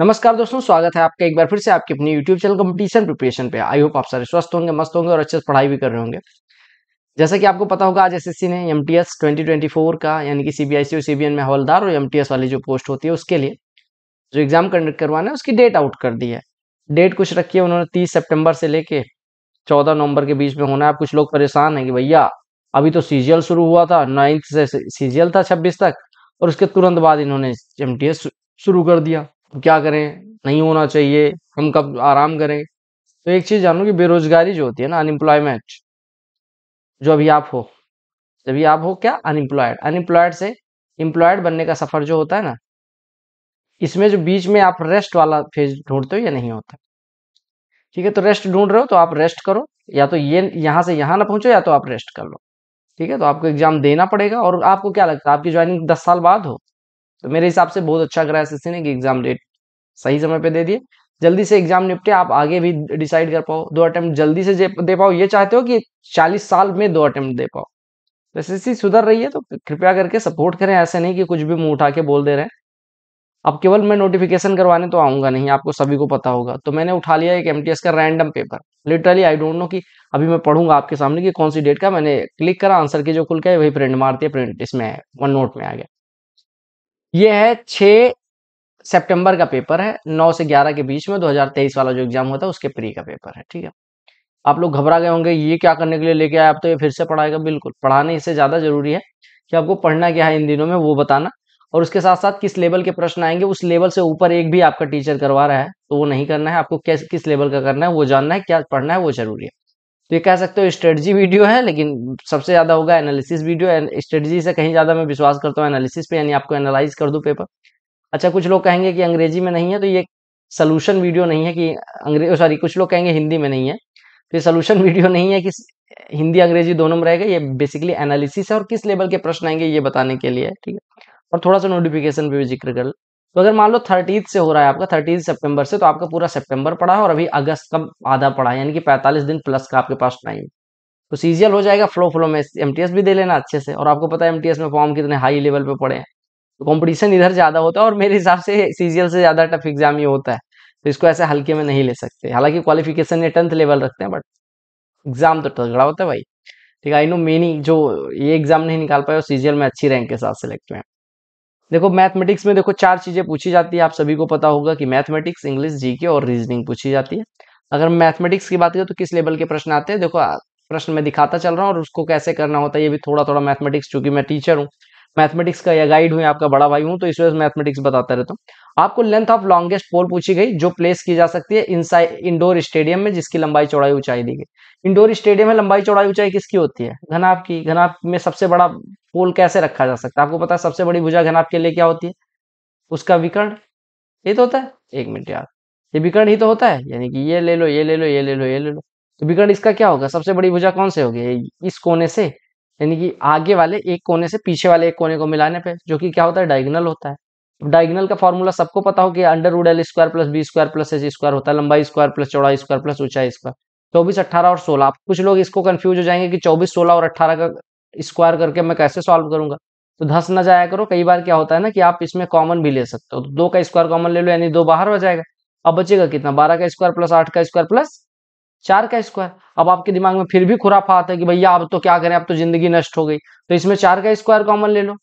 नमस्कार दोस्तों स्वागत है आपका एक बार फिर से आपके अपने यूट्यूब चैनल कंपटीशन प्रिपरेशन पे आई होप आप सारे स्वस्थ होंगे मस्त होंगे और अच्छे से पढ़ाई भी कर रहे होंगे जैसा कि आपको पता होगा आज एस ने एमटीएस 2024 का यानी कि सीबीआईसी और सीबीएन में हवलदार और एम वाली जो पोस्ट होती है उसके लिए जो एग्जाम कंडक्ट करवाना है उसकी डेट आउट कर दी है डेट कुछ रखी है उन्होंने तीस सेप्टेम्बर से लेके चौदह नवंबर के बीच में होना है कुछ लोग परेशान है कि भैया अभी तो सीजीएल शुरू हुआ था नाइन्थ से सी था छब्बीस तक और उसके तुरंत बाद इन्होंने एम शुरू कर दिया क्या करें नहीं होना चाहिए हम कब आराम करें तो एक चीज़ जानो कि बेरोजगारी जो होती है ना अनएम्प्लॉयमेंट जो अभी आप हो जब आप हो क्या अनएम्प्लॉयड अनएम्प्लॉयड से एम्प्लॉयड बनने का सफ़र जो होता है ना इसमें जो बीच में आप रेस्ट वाला फेज ढूंढते हो या नहीं होता ठीक है तो रेस्ट ढूंढ रहे हो तो आप रेस्ट करो या तो ये यहाँ से यहाँ ना पहुँचो या तो आप रेस्ट कर लो ठीक है तो आपको एग्जाम देना पड़ेगा और आपको क्या लगता है आपकी ज्वाइनिंग दस साल बाद हो तो मेरे हिसाब से बहुत अच्छा करा एस ने कि एग्जाम डेट सही समय पे दे दिए जल्दी से एग्जाम निपटे आप आगे भी डिसाइड कर पाओ दो अटेम्प्ट जल्दी से दे पाओ ये चाहते हो कि चालीस साल में दो अटेम्प्ट दे पाओ एस तो सुधर रही है तो कृपया करके सपोर्ट करें ऐसे नहीं कि कुछ भी मुंह उठा के बोल दे रहे हैं अब केवल मैं नोटिफिकेशन करवाने तो आऊंगा नहीं आपको सभी को पता होगा तो मैंने उठा लिया एक एम का random paper literally I don't know कि अभी मैं पढ़ूंगा आपके सामने कि कौन सी डेट का मैंने क्लिक करा आंसर की जो खुल गया वही प्रिंट मारती है प्रिंट इसमें वन नोट में आ गया ये है छ सितंबर का पेपर है नौ से ग्यारह के बीच में 2023 वाला जो एग्जाम होता है उसके प्री का पेपर है ठीक है आप लोग घबरा गए होंगे ये क्या करने के लिए लेके आए आप तो ये फिर से पढ़ाएगा बिल्कुल पढ़ाने इससे ज़्यादा जरूरी है कि आपको पढ़ना क्या है इन दिनों में वो बताना और उसके साथ साथ किस लेवल के प्रश्न आएंगे उस लेवल से ऊपर एक भी आपका टीचर करवा रहा है तो वो नहीं करना है आपको किस लेवल का करना है वो जानना है क्या पढ़ना है वो जरूरी है तो ये कह सकते हो स्ट्रेटजी वीडियो है लेकिन सबसे ज़्यादा होगा एनालिसिस वीडियो स्ट्रेटजी से कहीं ज़्यादा मैं विश्वास करता हूँ एनालिसिस पे यानी आपको एनालाइज कर दूँ पेपर अच्छा कुछ लोग कहेंगे कि अंग्रेजी में नहीं है तो ये सोल्यूशन वीडियो नहीं है कि अंग्रेज सॉरी कुछ लोग कहेंगे हिंदी में नहीं है तो ये सोल्यूशन वीडियो नहीं है कि हिंदी अंग्रेजी दोनों में रहेगा ये बेसिकली एनालिसिस है और किस लेवल के प्रश्न आएंगे ये बताने के लिए ठीक है और थोड़ा सा नोटिफिकेशन पे भी जिक्र कर तो अगर मान लो थर्टीथ से हो रहा है आपका थर्टीथ सितंबर से तो आपका पूरा सितंबर पड़ा है और अभी अगस्त का आधा पड़ा है यानी कि 45 दिन प्लस का आपके पास टाइम तो सीजियल हो जाएगा फ्लो फ्लो में एम भी दे लेना अच्छे से और आपको पता है एम में फॉर्म कितने हाई लेवल पे पड़े हैं तो कॉम्पिटिशन इधर ज़्यादा होता है और मेरे हिसाब से सीजियल से ज़्यादा टफ एग्जाम ही होता है तो इसको ऐसे हल्के में नहीं ले सकते हालांकि क्वालिफिकेशन ये टेंथ लेवल रखते हैं बट एग्जाम तो तगड़ा होता है भाई ठीक है आई नो मेनी जो ये एग्जाम नहीं निकाल पाए वो सीजियल में अच्छी रैंक के साथ सिलेक्ट हुए हैं देखो मैथमेटिक्स में देखो चार चीजें पूछी जाती है आप सभी को पता होगा कि मैथमेटिक्स इंग्लिश जीके और रीजनिंग पूछी जाती है अगर मैथमेटिक्स की बात करें तो किस लेवल के प्रश्न आते हैं देखो प्रश्न मैं दिखाता चल रहा हूँ और उसको कैसे करना होता है ये भी थोड़ा थोड़ा मैथमेटिक्स चूंकि मैं टीचर हूँ मैथमेटिक्स का या गाइड हूँ आपका बड़ा भाई हूँ तो इस वजह से मैथमेटिक्स बताता रहता हूँ आपको लेंथ ऑफ लॉन्गेस्ट पोल पूछी गई जो प्लेस की जा सकती है इनसाइड इंडोर स्टेडियम में जिसकी लंबाई चौड़ाई ऊंचाई दी गई इंडोर स्टेडियम में लंबाई चौड़ाई ऊंचाई किसकी होती है घनाब की घनाब में सबसे बड़ा पोल कैसे रखा जा सकता है आपको पता है सबसे बड़ी भुजा घनाप के लिए क्या होती है उसका विकर्ण ये तो होता है एक मिनट यार ये विकर्ण ही तो होता है यानी कि ये ले लो ये ले लो ये ले लो ये ले लो तो विकर्ण इसका क्या होगा सबसे बड़ी भुजा कौन से होगी इस कोने से यानी कि आगे वाले एक कोने से पीछे वाले एक कोने को मिलाने पे जो कि क्या होता है डायगनल होता है डायगनल का फॉर्मूला सबको पता हो कि under root L square plus B square plus H square होता है लंबाई स्क्वायर प्लस चौड़ाई स्क्वायर प्लस ऊंचाई स्क्वायर चौबीस अट्ठारह और सोलह कुछ लोग इसको कंफ्यूज हो जाएंगे कि चौबीस सोलह और अट्ठारह का स्क्वायर करके मैं कैसे सॉल्व करूंगा तो धस ना जाया करो कई बार क्या होता है ना कि आप इसमें कॉमन भी ले सकते हो तो दो का स्क्वायर कॉमन ले लो यानी दो बाहर हो जाएगा अब बचेगा कितना बारह का स्क्वायर प्लस आठ का स्क्वायर प्लस चार का स्क्वायर अब आपके दिमाग में फिर भी खुराफा आता है कि भैया अब तो क्या करें अब तो जिंदगी नष्ट हो गई तो इसमें चार का स्क्वायर कॉमन ले लो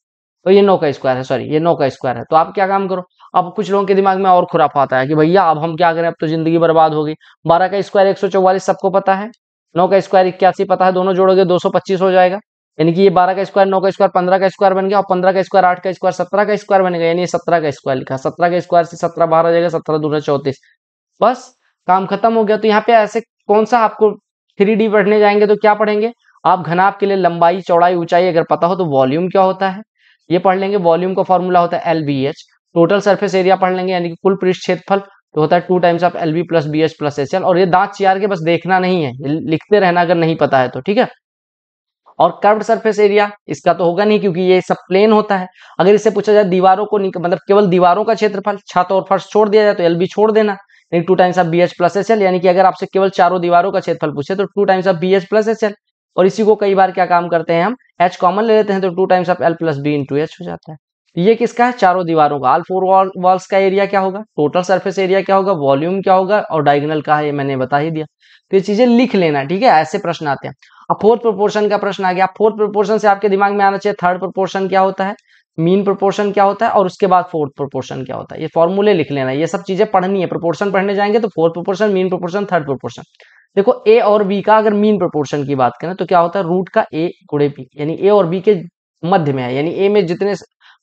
तो ये नौ का स्क्वायर है सॉरी ये नौ का स्क्वायर है तो आप क्या काम करो अब कुछ लोगों के दिमाग में और खुराफा आता है कि भैया अब हम क्या करें अब तो जिंदगी बर्बाद हो गई बारह का स्क्वायर एक सबको पता है नौ का स्क्वायर इक्यासी पता है दोनों जोड़ोगे दो हो जाएगा यानी कि ये बारह का स्क्वायर नौ का स्क्वायर पंद्रह का स्क्वायर बन गया और पंद्रह का स्क्वायर आठ का स्क्वायर सत्रह का स्क्वायर बन गया यानी सत्रह का स्क्वायर लिखा सत्रह का स्क्वायर से सत्रह बारह जाएगा सत्रह दूसरा चौतीस बस काम खत्म हो गया तो यहाँ पे ऐसे कौन सा आपको थ्री पढ़ने जाएंगे तो क्या पढ़ेंगे आप घनाप के लिए लंबाई चौड़ाई ऊंचाई अगर पता हो तो वॉल्यूम क्या होता है ये पढ़ लेंगे वॉल्यूम का फॉर्मूला होता है L B H total surface area पढ़ लेंगे यानी कि कुल पृष्ठ क्षेत्रफल तो होता है two times of L B plus B H plus H L और ये दांत चार के बस देखना नहीं है लिखते रहना अगर नहीं पता है तो ठीक है और कर्व सरफेस एरिया इसका तो होगा नहीं क्योंकि ये सब प्लेन होता है अगर इससे पूछा जाए दीवारों को मतलब केवल दीवारों का क्षेत्रफल छत और फर्श छोड़ दिया जाए तो एल बी छोड़ देना यानी two times of B H plus S L यानी कि अगर आपसे केवल चारों दीवारों का क्षेत्रफल पूछे तो two times of B H plus S L और इसी को कई बार क्या काम करते हैं हम एच कॉमन ले लेते हैं तो two times of L plus B into H हो जाता है ये किसका है चारों दीवारों का आल फोर वॉल्स का एरिया क्या होगा टोटल सरफेस एरिया क्या होगा वॉल्यूम क्या होगा और डायगनल का है ये मैंने बता ही दिया तो ये चीजें लिख लेना ठीक है ऐसे प्रश्न आते हैं अब फोर्थ प्रोपोर्शन का प्रश्न आ गया फोर्थ प्रोपोर्शन से आपके दिमाग में आना चाहिए थर्ड प्रोपोर्शन क्या होता है मीन प्रोपोर्शन क्या होता है और उसके बाद फोर्थ प्रोपोर्शन क्या होता है ये फॉर्मूले लिख लेना ये सब चीजें पढ़नी है प्रोपोर्शन पढ़ने जाएंगे तो fourth proportion mean proportion third proportion देखो ए और बी का अगर मीन प्रोपोर्शन की बात करें तो क्या होता है रूट का ए गुड़े बी यानी ए और बी के मध्य में है यानी ए में जितने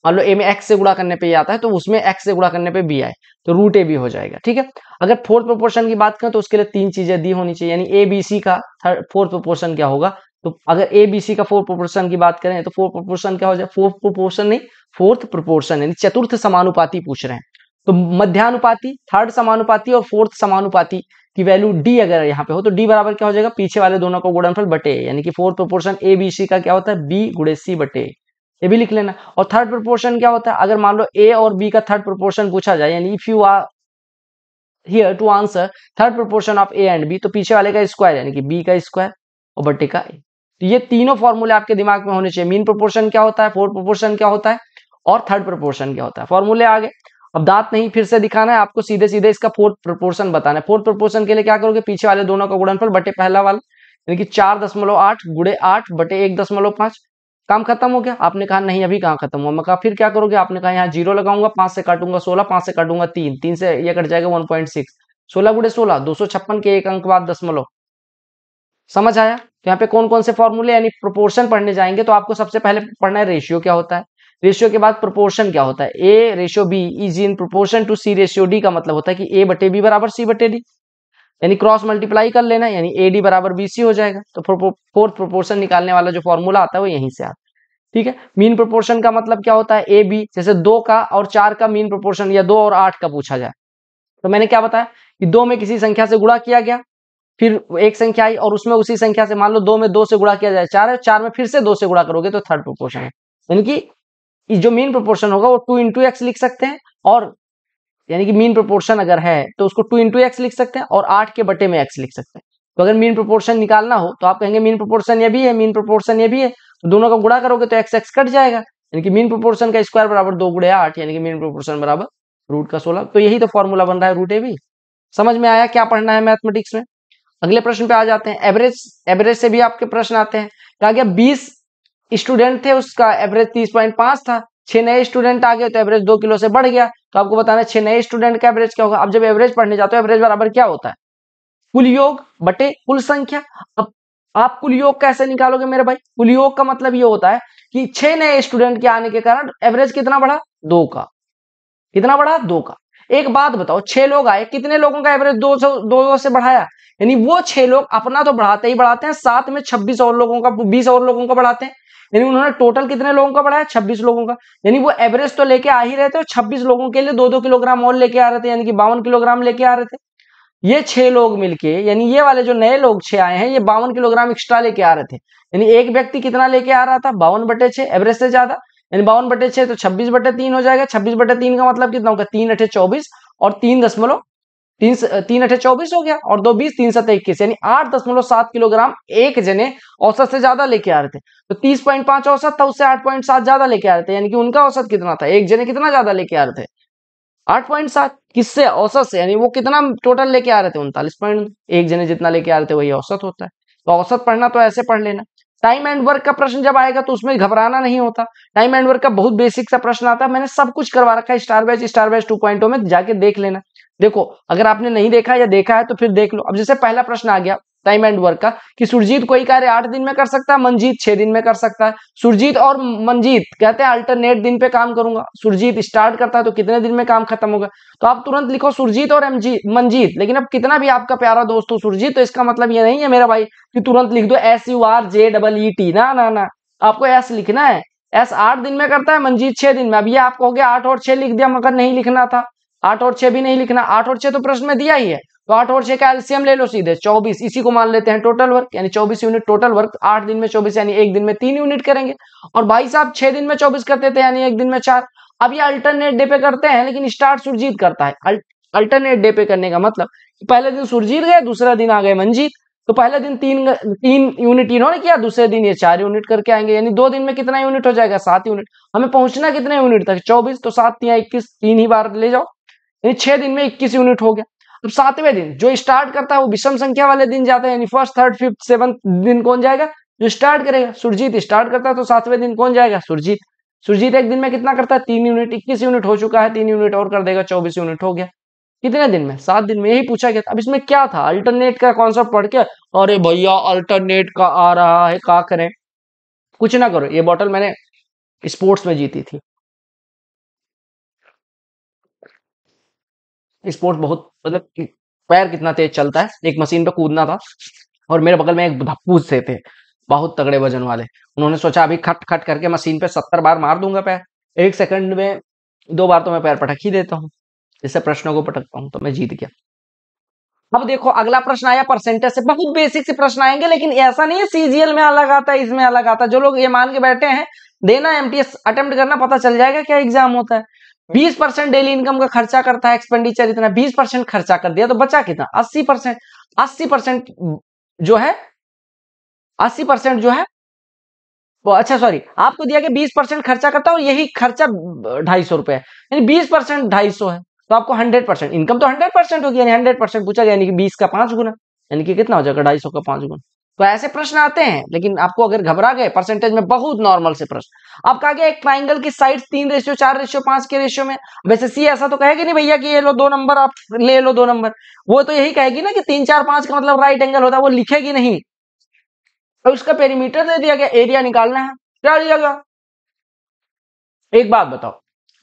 मान लो ए में एक्स से गुड़ा करने पे आता है तो उसमें एक्स से गुड़ा करने पे बी आए तो रूट ए भी हो जाएगा ठीक है अगर फोर्थ प्रोपोर्शन की बात करें तो उसके लिए तीन चीजें दी होनी चाहिए यानी ए बी सी का थर्ड फोर्थ प्रोपोर्शन क्या होगा तो अगर ए बी सी का फोर्थ प्रोपोर्शन की बात करें तो फोर्थ प्रोपोर्शन क्या हो जाए फोर्थ प्रोपोर्शन नहीं फोर्थ प्रोपोर्शन यानी चतुर्थ समानुपाति पूछ रहे हैं तो मध्यानुपाती थर्ड समानुपाति और फोर्थ समानुपाति की वैल्यू डी अगर यहाँ पे हो तो डी बराबर क्या हो जाएगा पीछे वाले दोनों का गुणनफल बटे यानी कि fourth proportion A B C का क्या होता है बी गुड़े सी बटे ये भी लिख लेना और थर्ड प्रपोर्शन क्या होता है अगर मान लो ए और बी का थर्ड प्रपोर्शन पूछा जाए यानी if you are here to answer third proportion of A and B तो पीछे वाले का स्क्वायर यानी कि बी का स्क्वायर और बट्टे का ए तो ये तीनों फॉर्मूले आपके दिमाग में होने चाहिए मीन प्रोपोर्शन क्या होता है फोर्थ प्रपोर्शन क्या होता है और थर्ड प्रपोर्शन क्या होता है फॉर्मूले आगे अब दांत नहीं फिर से दिखाना है आपको सीधे सीधे इसका फोर्थ प्रोपोर्शन बताना है फोर्थ प्रपोर्शन के लिए क्या करोगे पीछे वाले दोनों का गुणनफल बटे पहला वाला यानी कि चार दशमलव आठ गुड़े आठ बटे एक दशमलव पांच काम खत्म हो गया आपने कहा नहीं अभी कहाँ खत्म हुआ मैं कहा फिर क्या करोगे आपने कहा यहाँ जीरो लगाऊंगा पांच से काटूंगा सोलह पांच से काटूंगा तीन तीन से यह कट जाएगा वन पॉइंट सिक्स सोलह बुढ़े सोलह दो सौ छप्पन के एक अंक बाद दसमलव समझ आया तो यहाँ पे कौन कौन से फॉर्मूले यानी प्रोपोर्शन पढ़ने जाएंगे तो आपको सबसे पहले पढ़ना है रेशियो क्या होता है रेशियो के बाद प्रोपोर्शन क्या होता है A ratio B is in proportion to C ratio D का मतलब होता है कि ए बटे बी बराबर सी बटे डी यानी क्रॉस मल्टीप्लाई कर लेना यानी ए डी बराबर बी सी हो जाएगा तो फोर्थ प्रोपोर्शन निकालने वाला जो फॉर्मूला आता है वो यहीं से आता है ठीक है मीन प्रोपोर्शन का मतलब क्या होता है ए बी जैसे दो का और चार का मीन प्रोपोर्शन या दो और आठ का पूछा जाए तो मैंने क्या बताया कि दो में किसी संख्या से गुणा किया गया फिर एक संख्या आई और उसमें उसी संख्या से मान लो दो में दो से गुणा किया जाए चार है चार में फिर से दो से गुणा करोगे तो थर्ड प्रोपोर्शन है यानी कि जो मीन प्रोपोर्शन होगा वो टू इंटू एक्स लिख सकते हैं और यानी कि मीन प्रोपोर्शन अगर है तो उसको टू इंटू एक्स लिख सकते हैं और आठ के बटे में एक्स लिख सकते हैं तो अगर मीन प्रोपोर्शन निकालना हो तो आप कहेंगे मीन प्रोपोर्शन ये भी है मीन प्रोपोर्शन ये भी है तो दोनों का गुड़ा करोगे तो एक्स एक्स कट जाएगा यानी कि मीन प्रोपोर्शन का स्क्वायर बराबर दो गुड़े आठ यानी कि मीन प्रोपोर्शन बराबर रूट का सोलह तो यही तो फॉर्मूला बन रहा है रूट ए भी समझ में आया क्या पढ़ना है मैथमेटिक्स में अगले प्रश्न पे आ जाते हैं एवरेज एवरेज से भी आपके प्रश्न आते हैं कहा गया बीस स्टूडेंट थे उसका एवरेज तीस पॉइंट पांच था छह नए स्टूडेंट आ गए तो एवरेज दो किलो से बढ़ गया तो आपको बताना है छह नए स्टूडेंट का एवरेज क्या होगा आप जब एवरेज पढ़ने जाते हो एवरेज बराबर क्या होता है कुल योग बटे कुल संख्या अब आप कुल योग कैसे निकालोगे मेरे भाई कुल योग का मतलब ये होता है कि छह नए स्टूडेंट के आने के कारण एवरेज कितना बढ़ा दो का कितना बढ़ा दो का एक बात बताओ छह लोग आए कितने लोगों का एवरेज दो सौ दो, सौ से बढ़ाया यानी वो छह लोग अपना तो बढ़ाते ही बढ़ाते हैं साथ में छब्बीस और लोगों का बीस और लोगों का बढ़ाते हैं यानी उन्होंने टोटल कितने लोगों का बढ़ाया छब्बीस लोगों का यानी वो एवरेज तो लेके आ ही रहे थे और छब्बीस लोगों के लिए दो दो किलोग्राम और लेके आ रहे थे यानी कि बावन किलोग्राम लेके आ रहे थे ये छह लोग मिलके यानी ये वाले जो नए लोग छह आए हैं ये बावन किलोग्राम एक्स्ट्रा लेके आ रहे थे यानी एक व्यक्ति कितना लेके आ रहा था बावन बटे छह एवरेज से ज्यादा यानी बावन बटे छह तो छब्बीस बटे तीन हो जाएगा छब्बीस बटे तीन का मतलब कितना होगा तीन अठे चौबीस और तीन दशमलव तीन तीन अठे चौबीस हो गया और दो बीस तीन सत इक्कीस यानी आठ दशमलव सात किलोग्राम एक जने औसत से ज्यादा लेके आ रहे थे तो तीस पॉइंट पांच औसत था उससे आठ पॉइंट सात ज्यादा लेके आ रहे थे यानी कि उनका औसत कितना था एक जने कितना ज्यादा लेके आ रहे थे आठ पॉइंट सात किससे औसत से यानी वो कितना टोटल लेके आ रहे थे उनतालीस पॉइंट एक जने जितना लेके आ रहे थे वही औसत होता है तो औसत पढ़ना तो ऐसे पढ़ लेना टाइम एंड वर्क का प्रश्न जब आएगा तो उसमें घबराना नहीं होता टाइम एंड वर्क का बहुत बेसिक सा प्रश्न आता है मैंने सब कुछ करवा रखा है star batch star batch two पॉइंटों में जाके देख लेना देखो अगर आपने नहीं देखा या देखा है तो फिर देख लो अब जैसे पहला प्रश्न आ गया टाइम एंड वर्क का कि सुरजीत कोई कार्य आठ दिन में कर सकता है मनजीत छह दिन में कर सकता है सुरजीत और मनजीत कहते हैं अल्टरनेट दिन पे काम करूंगा सुरजीत स्टार्ट करता है तो कितने दिन में काम खत्म होगा तो आप तुरंत लिखो सुरजीत और एमजी मनजीत लेकिन अब कितना भी आपका प्यारा दोस्त हो सुरजीत तो इसका मतलब ये नहीं है मेरा भाई कि तुरंत लिख दो S U R J double E T ना ना ना आपको एस लिखना है एस आठ दिन में करता है मनजीत छह दिन में अब ये आपको हो गया आठ और छह लिख दिया मगर नहीं लिखना था आठ और छह भी नहीं लिखना आठ और छह तो प्रश्न में दिया ही है तो आठ और छह का एल्सियम ले लो सीधे चौबीस इसी को मान लेते हैं टोटल वर्क यानी चौबीस यूनिट टोटल वर्क आठ दिन में चौबीस यानी एक दिन में तीन यूनिट करेंगे और भाई साहब छह दिन में चौबीस करते थे यानी एक दिन में चार अब ये अल्टरनेट डे पे करते हैं लेकिन स्टार्ट सुरजीत करता है अल्टरनेट डे पे करने का मतलब पहले दिन सुरजीत गए दूसरा दिन आ गए मंजीत तो पहले दिन तीन तीन यूनिट इन्होंने किया दूसरे दिन ये चार यूनिट करके आएंगे यानी दो दिन में कितना यूनिट हो जाएगा सात यूनिट हमें पहुंचना कितने यूनिट तक चौबीस तो सात या इक्कीस तीन ही बार ले जाओ यानी छह दिन में इक्कीस यूनिट हो गया अब सातवें दिन जो स्टार्ट करता है वो विषम संख्या वाले दिन जाता है यानी फर्स्ट थर्ड फिफ्थ सेवंथ दिन कौन जाएगा जो स्टार्ट करेगा सुरजीत स्टार्ट करता है तो सातवें दिन कौन जाएगा सुरजीत सुरजीत एक दिन में कितना करता है तीन यूनिट इक्कीस यूनिट हो चुका है तीन यूनिट और कर देगा चौबीस यूनिट हो गया कितने दिन में सात दिन में यही पूछा गया था अब इसमें क्या था अल्टरनेट का कॉन्सेप्ट पढ़ के अरे भैया अल्टरनेट का आ रहा है क्या करें कुछ ना करो ये बॉटल मैंने स्पोर्ट्स में जीती थी स्पोर्ट बहुत मतलब पैर कितना तेज चलता है एक मशीन पे कूदना था और मेरे बगल में एक धप्पू से थे बहुत तगड़े वजन वाले उन्होंने सोचा अभी खट खट करके मशीन पे सत्तर बार मार दूंगा पैर एक सेकंड में दो बार तो मैं पैर पटक ही देता हूँ जिससे प्रश्नों को पटकता हूँ तो मैं जीत गया अब देखो अगला प्रश्न आया परसेंटेज से बहुत बेसिक से प्रश्न आएंगे लेकिन ऐसा नहीं है सीजीएल में अलग आता है इसमें अलग आता है जो लोग ये मान के बैठे हैं देना एमटीएस अटेम्प्ट करना पता चल जाएगा क्या एग्जाम होता है बीस परसेंट डेली इनकम का खर्चा करता है एक्सपेंडिचर इतना बीस परसेंट खर्चा कर दिया तो बचा कितना अस्सी परसेंट अस्सी परसेंट जो है अस्सी परसेंट जो है अच्छा सॉरी आपको दिया कि बीस परसेंट खर्चा करता और यही खर्चा ढाई सौ रुपए यानी बीस परसेंट ढाई सौ है तो आपको हंड्रेड परसेंट इनकम तो हंड्रेड परसेंट होगी यानी हंड्रेड परसेंट पूछा गया यानी कि बीस का पांच गुना यानी कि कितना हो जाएगा ढाई सौ का पांच गुना तो ऐसे प्रश्न आते हैं लेकिन आपको अगर घबरा गए परसेंटेज में बहुत नॉर्मल से प्रश्न आप कहा गया एक ट्राइंगल की साइड तीन रेशियो चार रेशियो पांच के रेशियो में वैसे सी ऐसा तो कहेगी नहीं भैया कि ये लो दो नंबर आप ले लो दो नंबर वो तो यही कहेगी ना कि तीन चार पांच का मतलब राइट एंगल होता है वो लिखेगी नहीं तो उसका पेरीमीटर दे दिया गया एरिया निकालना है क्या दिया गया एक बात बताओ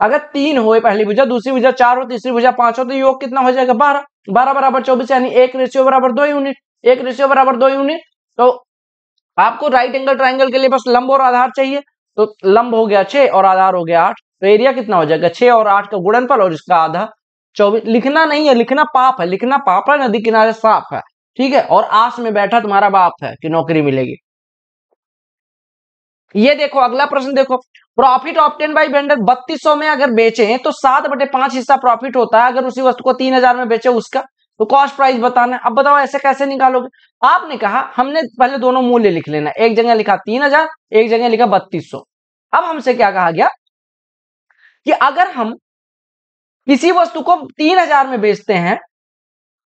अगर तीन हो पहली भुजा दूसरी भुजा चार हो तीसरी भुजा पांच हो तो योग कितना हो जाएगा बारह बारह बराबर चौबीस यानी एक रेशियो बराबर दो यूनिट एक रेशियो बराबर दो यूनिट तो आपको राइट एंगल ट्राइंगल के लिए बस लंब और आधार चाहिए तो लंब हो गया छह और आधार हो गया आठ तो एरिया कितना हो जाएगा छह और आठ का गुणनफल और इसका आधा चौबीस लिखना नहीं है लिखना पाप है लिखना पाप है नदी किनारे साफ है ठीक है और आस में बैठा तुम्हारा बाप है कि नौकरी मिलेगी ये देखो अगला प्रश्न देखो प्रॉफिट ऑप्टेन बाई वेंडर बत्तीस में अगर बेचे तो सात बटे पांच हिस्सा प्रॉफिट होता है अगर उसी वस्तु को तीन हजार में बेचे उसका तो कॉस्ट प्राइस बताना है अब बताओ ऐसे कैसे निकालोगे आपने कहा हमने पहले दोनों मूल्य लिख लेना एक जगह लिखा तीन हजार एक जगह लिखा बत्तीस सौ अब हमसे क्या कहा गया कि अगर हम किसी वस्तु को तीन हजार में बेचते हैं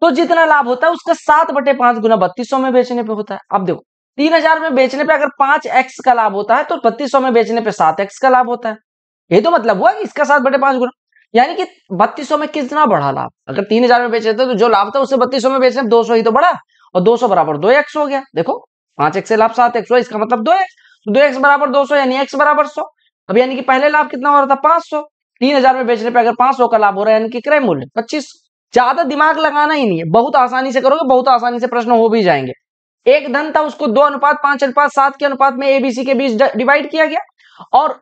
तो जितना लाभ होता है उसका सात बटे पांच गुना बत्तीस सौ में बेचने पे होता है अब देखो तीन हजार में बेचने पे अगर पांच एक्स का लाभ होता है तो बत्तीस सौ में बेचने पे सात एक्स का लाभ होता है ये तो मतलब हुआ कि इसका सात बटे पांच गुना यानी कि बत्तीस में कितना बढ़ा लाभ अगर तीन हजार में बेच रहे थे तो जो लाभ था उससे बत्तीस में बेच रहे दो ही तो बढ़ा और दो सौ बराबर दो एक्स हो गया देखो पांच से लाभ सात एक्स इसका मतलब दो तो दो एक्स बराबर दो सौ यानी एक्स बराबर सौ अब यानी कि पहले लाभ कितना हो रहा था पांच सौ तीन हजार में बेचने पे अगर पांच सौ का लाभ हो रहा है यानी कि क्रय मूल्य पच्चीस ज्यादा दिमाग लगाना ही नहीं है बहुत आसानी से करोगे बहुत आसानी से प्रश्न हो भी जाएंगे एक धन था उसको दो अनुपात पांच अनुपात सात के अनुपात में एबीसी के बीच डिवाइड किया गया और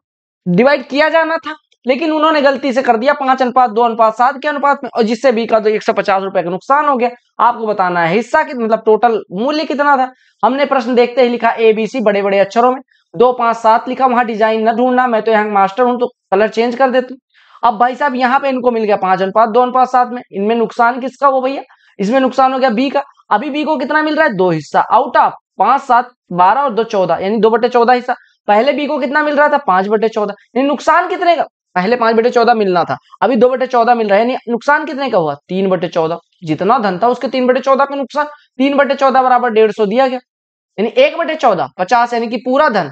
डिवाइड किया जाना था लेकिन उन्होंने गलती से कर दिया पांच अनुपात दो अनुपात सात के अनुपात में और जिससे बी का तो एक सौ पचास रुपए का नुकसान हो गया आपको बताना है हिस्सा कितना मतलब टोटल मूल्य कितना था हमने प्रश्न देखते ही लिखा ए बी सी बड़े बड़े अक्षरों में दो पांच सात लिखा वहां डिजाइन न ढूंढना मैं तो यहाँ मास्टर हूं तो कलर चेंज कर देती अब भाई साहब यहाँ पे इनको मिल गया पांच अनुपात दो अनुपात सात में इनमें नुकसान किसका वो भैया इसमें नुकसान हो गया बी का अभी बी को कितना मिल रहा है दो हिस्सा आउट ऑफ पांच सात बारह और दो चौदह यानी दो बटे चौदह हिस्सा पहले बी को कितना मिल रहा था पांच बटे चौदह नुकसान कितने का पहले पांच बटे चौदह मिलना था अभी दो बटे चौदह मिल रहा है यानी नुकसान कितने का हुआ तीन बटे चौदह जितना धन था उसके तीन बटे चौदह का नुकसान तीन बटे चौदह बराबर डेढ़ सौ दिया गया यानी एक बटे चौदह पचास यानी कि पूरा धन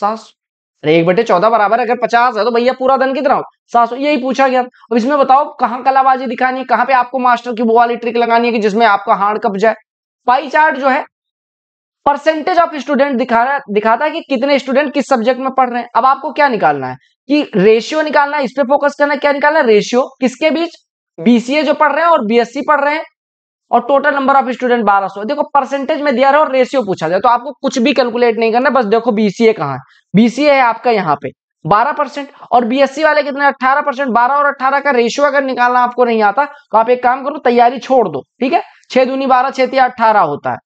सात सौ एक बटे चौदह बराबर अगर पचास है तो भैया पूरा धन कितना हो सात सौ यही पूछा गया अब इसमें बताओ कहाँ कलाबाजी दिखानी है कहाँ पे आपको मास्टर की वो वाली ट्रिक लगानी है कि जिसमें आपका हार्ड कप जाए पाई चार्ट जो है परसेंटेज ऑफ स्टूडेंट दिखा रहा दिखाता है कि कितने स्टूडेंट किस सब्जेक्ट में पढ़ रहे हैं अब आपको क्या निकालना है कि रेशियो निकालना है इस पर फोकस करना क्या निकालना रेशियो किसके बीच बीसीए जो पढ़ रहे हैं और बीएससी पढ़ रहे हैं और टोटल नंबर ऑफ स्टूडेंट बारह सौ देखो परसेंटेज में दिया रहा और रेशियो पूछा जाए तो आपको कुछ भी कैलकुलेट नहीं करना बस देखो बीसीए कहाँ है बीसीए है आपका यहाँ पे बारह परसेंट और बीएससी वाले कितने अट्ठारह परसेंट बारह और अट्ठारह का रेशियो अगर निकालना आपको नहीं आता तो आप एक काम करो तैयारी छोड़ दो ठीक है छह दूनी बारह छह तिया अट्ठारह होता है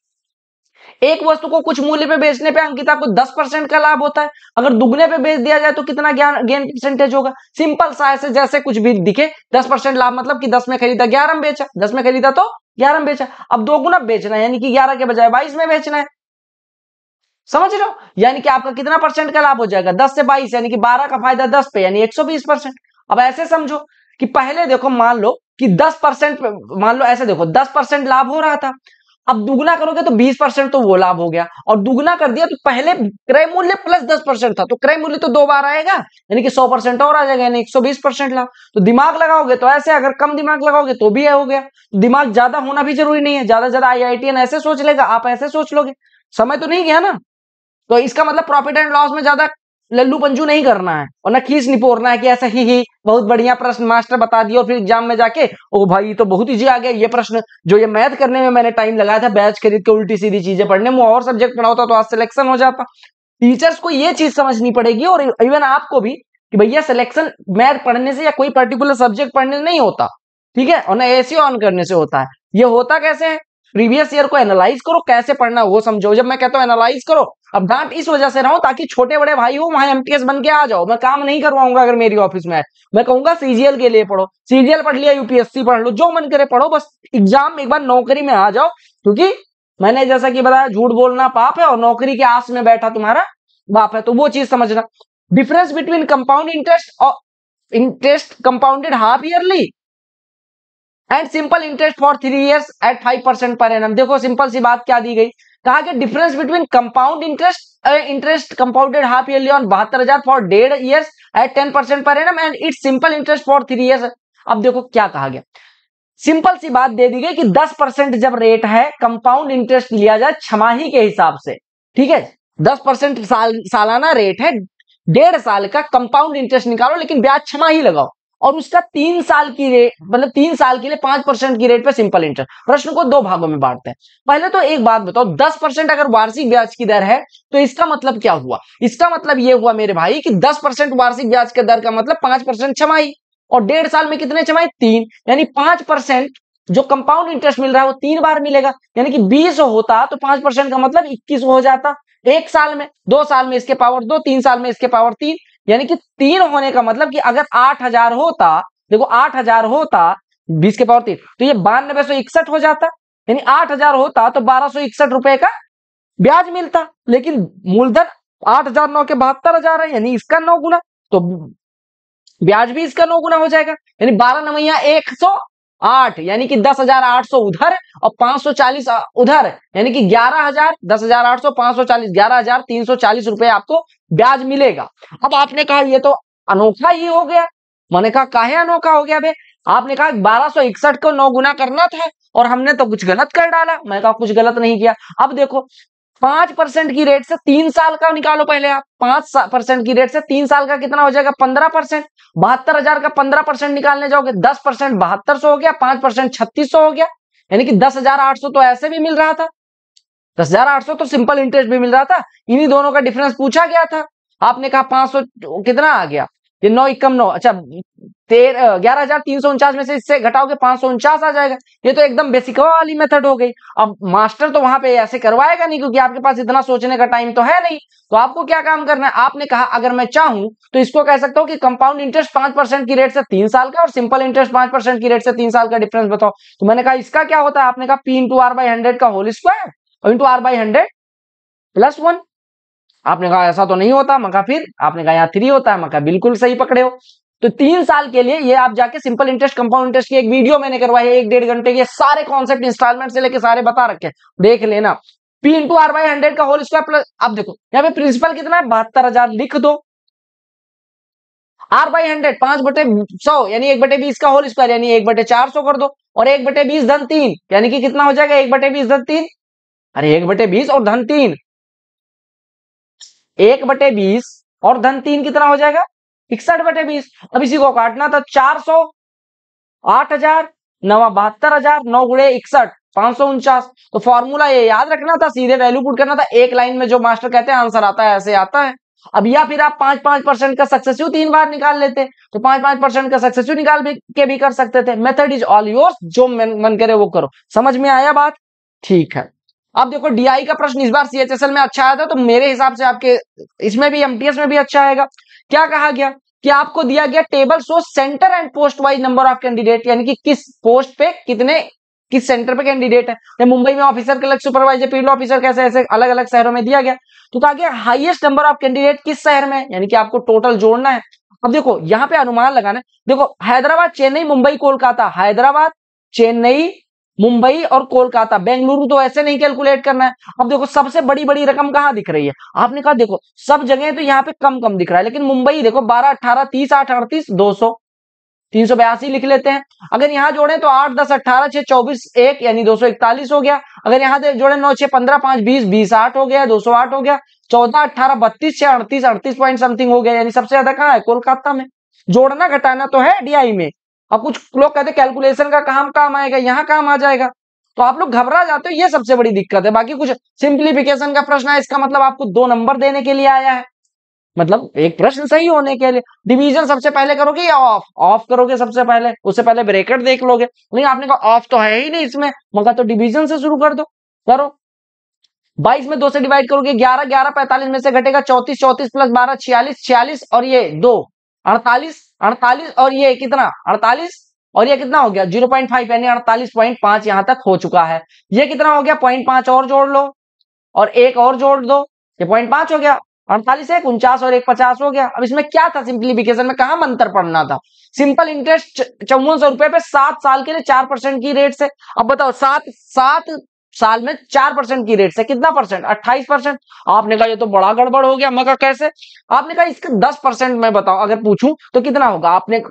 एक वस्तु को कुछ मूल्य पे बेचने पे अंकित आपको दस परसेंट का लाभ होता है अगर दुगने पे बेच दिया जाए तो कितना गेन परसेंटेज होगा सिंपल सा ऐसे जैसे कुछ भी दिखे दस परसेंट लाभ मतलब कि दस में खरीदा ग्यारह में बेचा दस में खरीदा तो ग्यारह में बेचा अब दोगुना बेचना है यानी कि ग्यारह के बजाय बाईस में बेचना है समझ रहे हो यानी कि आपका कितना परसेंट का लाभ हो जाएगा दस से बाईस यानी कि बारह का फायदा दस पे यानी एक सौ बीस परसेंट अब ऐसे समझो कि पहले देखो मान लो कि दस परसेंट मान लो ऐसे देखो दस परसेंट लाभ हो रहा था अब दुगना करोगे तो 20 परसेंट तो वो लाभ हो गया और दुगना कर दिया तो पहले क्रय मूल्य प्लस 10 परसेंट था तो क्रय मूल्य तो दो बार आएगा यानी कि 100 परसेंट और आ जाएगा यानी 120 परसेंट लाभ तो दिमाग लगाओगे तो ऐसे अगर कम दिमाग लगाओगे तो भी हो गया तो दिमाग ज्यादा होना भी जरूरी नहीं है ज्यादा ज्यादा आई ऐसे सोच लेगा आप ऐसे सोच लोगे समय तो नहीं गया ना तो इसका मतलब प्रॉफिट एंड लॉस में ज्यादा लल्लू पंजू नहीं करना है और ना खींच निपोरना है कि ऐसा ही ही बहुत बढ़िया प्रश्न मास्टर बता दिया और फिर एग्जाम में जाके ओ भाई तो बहुत ईजी आ गया ये प्रश्न जो ये मैथ करने में मैंने टाइम लगाया था बैच खरीद के उल्टी सीधी चीजें पढ़ने में और सब्जेक्ट पढ़ा होता तो आज सिलेक्शन हो जाता टीचर्स को ये चीज समझनी पड़ेगी और इवन आपको भी कि भैया सिलेक्शन मैथ पढ़ने से या कोई पर्टिकुलर सब्जेक्ट पढ़ने से नहीं होता ठीक है और ना ए ऑन करने से होता है ये होता कैसे है प्रीवियस ईयर को एनालाइज करो कैसे पढ़ना वो समझो जब मैं कहता हूँ एनालाइज करो अब डांट इस वजह से रहो ताकि छोटे बड़े भाई हो वहां एमटीएस बन के आ जाओ मैं काम नहीं करवाऊंगा अगर मेरी ऑफिस में है मैं कहूंगा सीजीएल के लिए पढ़ो सीजीएल पढ़ लिया यूपीएससी पढ़ लो जो मन करे पढ़ो बस एग्जाम एक बार नौकरी में आ जाओ क्योंकि मैंने जैसा कि बताया झूठ बोलना पाप है और नौकरी के आस में बैठा तुम्हारा बाप है तो वो चीज समझना डिफरेंस बिटवीन कंपाउंड इंटरेस्ट और interest compounded half yearly and simple interest for three years at five percent पर एनम देखो सिंपल सी बात क्या दी गई कहा कि difference between compound interest interest compounded half yearly on बहत्तर हजार फॉर डेढ़ ईयर एट टेन परसेंट पर annum and it's simple interest for three years अब देखो क्या कहा गया सिंपल सी बात दे दी गई कि 10 परसेंट जब रेट है कंपाउंड इंटरेस्ट लिया जाए छमाही के हिसाब से ठीक है 10 परसेंट साल, सालाना रेट है डेढ़ साल का कंपाउंड इंटरेस्ट निकालो लेकिन ब्याज छमाही लगाओ और उसका तीन साल की रेट मतलब तीन साल के लिए पांच परसेंट की रेट पे सिंपल इंटरेस्ट प्रश्न को दो भागों में बांटते हैं पहले तो एक बात बताओ दस परसेंट अगर वार्षिक ब्याज की दर है तो इसका मतलब क्या हुआ इसका मतलब यह हुआ मेरे भाई कि दस परसेंट वार्षिक ब्याज के दर का मतलब पांच परसेंट छमाही और डेढ़ साल में कितने छमाही तीन यानी पांच परसेंट जो कंपाउंड इंटरेस्ट मिल रहा है वो तीन बार मिलेगा यानी कि बीस होता तो पांच परसेंट का मतलब इक्कीस हो जाता एक साल में दो साल में इसके पावर दो तीन साल में इसके पावर तीन यानी कि तीन होने का मतलब कि अगर आठ हजार होता देखो आठ हजार होता बीस के पावर तीन तो ये बानबे सौ इकसठ हो जाता यानी आठ हजार होता तो बारह सौ इकसठ रुपए का ब्याज मिलता लेकिन मूलधन आठ हजार नौ के बहत्तर हजार है यानी इसका नौ गुना तो ब्याज भी इसका नौ गुना हो जाएगा यानी बारह नवैया एक सौ आठ यानी कि दस हजार आठ सौ उधर और पांच सौ चालीस उधर यानी कि ग्यारह हजार दस हजार आठ सौ पांच सौ चालीस ग्यारह हजार तीन सौ चालीस रुपए आपको ब्याज मिलेगा अब आपने कहा ये तो अनोखा ही हो गया मैंने कहा काहे अनोखा हो गया भाई आपने कहा बारह सौ इकसठ को नौ गुना करना था और हमने तो कुछ गलत कर डाला मैंने कहा कुछ गलत नहीं किया अब देखो पांच परसेंट की रेट से तीन साल का निकालो पहले आप पांच परसेंट की रेट से तीन साल का कितना हो जाएगा पंद्रह परसेंट बहत्तर हजार का पंद्रह परसेंट निकालने जाओगे दस परसेंट बहत्तर सौ हो गया पांच परसेंट छत्तीस सौ हो गया यानी कि दस हजार आठ सौ तो ऐसे भी मिल रहा था दस हजार आठ सौ तो सिंपल इंटरेस्ट भी मिल रहा था इन्हीं दोनों का डिफरेंस पूछा गया था आपने कहा पांच सौ कितना आ गया ये नौ इक्कम नौ अच्छा ग्यारह हजार तीन सौ उनचास में से इससे घटाओगे पांच सौ उनचास आ जाएगा ये तो एकदम बेसिक वाली मेथड हो गई अब मास्टर तो वहां पे ऐसे करवाएगा नहीं क्योंकि आपके पास इतना सोचने का टाइम तो है नहीं तो आपको क्या काम करना है आपने कहा अगर मैं चाहूं तो इसको कह सकता हूं कि कंपाउंड इंटरेस्ट पांच परसेंट की रेट से तीन साल का और सिंपल इंटरेस्ट पांच परसेंट की रेट से तीन साल का डिफरेंस बताओ तो मैंने कहा इसका क्या होता है आपने कहा P into R by hundred का होल स्क्वायर और into R by hundred plus one आपने कहा ऐसा तो नहीं होता मका फिर आपने कहा यहाँ थ्री होता है मका बिल्कुल सही पकड़े हो तो तीन साल के लिए ये आप जाके सिंपल इंटरेस्ट कंपाउंड इंटरेस्ट की एक वीडियो मैंने करवाई है एक डेढ़ घंटे के सारे कॉन्सेप्ट इंस्टॉलमेंट से लेके सारे बता रखे देख लेना P into R by hundred का होल स्क्वायर प्लस आप देखो यहाँ पे प्रिंसिपल कितना है बहत्तर हजार लिख दो आर बाई हंड्रेड पांच बटे सौ यानी एक बटे बीस का होल स्क्वायर यानी एक बटे चार सौ कर दो और एक बटे बीस धन तीन यानी कि कितना हो जाएगा एक बटे बीस धन तीन अरे एक बटे बीस और धन तीन एक बटे बीस और धन तीन कितना हो जाएगा इकसठ बटे बीस अब इसी को काटना तो चार सौ आठ हजार नवा बहत्तर हजार नौ गुड़े इकसठ पांच सौ उनचास तो फॉर्मूला ये याद रखना था सीधे वैल्यू पुट करना था एक लाइन में जो मास्टर कहते हैं आंसर आता है ऐसे आता है अब या फिर आप पांच पांच परसेंट का सक्सेसिव तीन बार निकाल लेते तो पांच पांच परसेंट का सक्सेसिव निकाल भी, के भी कर सकते थे मेथड इज ऑल योर्स जो मन करे वो करो समझ में आया बात ठीक है अब देखो डीआई का प्रश्न इस बार सीएचएसएल में अच्छा आया था तो मेरे हिसाब से आपके इसमें भी एमटीएस में भी अच्छा आएगा क्या कहा गया कि आपको दिया गया table show centre and post wise number of candidate यानी कि किस पोस्ट पे कितने किस सेंटर पे कैंडिडेट है मुंबई में ऑफिसर के अलग सुपरवाइजर फील्ड ऑफिसर कैसे ऐसे अलग अलग शहरों में दिया गया तो कहा गया हाइएस्ट नंबर ऑफ कैंडिडेट किस शहर में यानी कि आपको टोटल जोड़ना है अब देखो यहाँ पे अनुमान लगाना है देखो हैदराबाद चेन्नई मुंबई कोलकाता हैदराबाद चेन्नई मुंबई और कोलकाता बेंगलुरु तो ऐसे नहीं कैलकुलेट करना है अब देखो सबसे बड़ी बड़ी रकम कहाँ दिख रही है आपने कहा देखो सब जगह तो यहाँ पे कम कम दिख रहा है लेकिन मुंबई देखो बारह अट्ठारह तीस आठ अड़तीस दो सौ तीन सौ बयासी लिख लेते हैं अगर यहाँ जोड़े तो आठ दस अट्ठारह छह चौबीस एक यानी दो सौ इकतालीस हो गया अगर यहाँ जोड़े नौ छह पंद्रह पांच बीस बीस आठ हो गया दो सौ आठ हो गया चौदह अट्ठारह बत्तीस छह अड़तीस अड़तीस पॉइंट समथिंग हो गया यानी सबसे ज्यादा कहाँ है कोलकाता में जोड़ना घटाना तो है डीआई में और कुछ लोग कहते कैलकुलेशन का काम काम आएगा यहाँ काम आ जाएगा तो आप लोग घबरा जाते हो ये सबसे बड़ी दिक्कत है बाकी कुछ सिंप्लीफिकेशन का प्रश्न है इसका मतलब आपको दो नंबर देने के लिए आया है मतलब एक प्रश्न सही होने के लिए डिवीजन सबसे पहले करोगे या ऑफ ऑफ करोगे सबसे पहले उससे पहले ब्रेकेट देख लोगे नहीं आपने कहा ऑफ तो है ही नहीं इसमें मगर तो डिवीजन से शुरू कर दो करो बाईस में दो से डिवाइड करोगे ग्यारह ग्यारह पैंतालीस में से घटेगा 34 चौतीस प्लस बारह छियालीस छियालीस और ये दो अड़तालीस अड़तालीस और ये कितना अड़तालीस और ये कितना हो गया जीरो पॉइंट फाइव यानी अड़तालीस पॉइंट पांच यहां तक हो चुका है ये कितना हो गया पॉइंट पांच और जोड़ लो और एक और जोड़ दो ये पॉइंट पांच हो गया अड़तालीस एक उनचास और एक पचास हो गया अब इसमें क्या था सिंप्लीफिकेशन में कहा अंतर पढ़ना था सिंपल इंटरेस्ट चौवन सौ रुपए पे सात साल के लिए चार परसेंट की रेट से अब बताओ सात सात साल में चार परसेंट की रेट से कितना परसेंट अट्ठाईस परसेंट आपने कहा ये तो बड़ा गड़बड़ हो गया मैं कैसे आपने कहा इसका दस परसेंट मैं बताओ अगर पूछूं तो कितना होगा आपने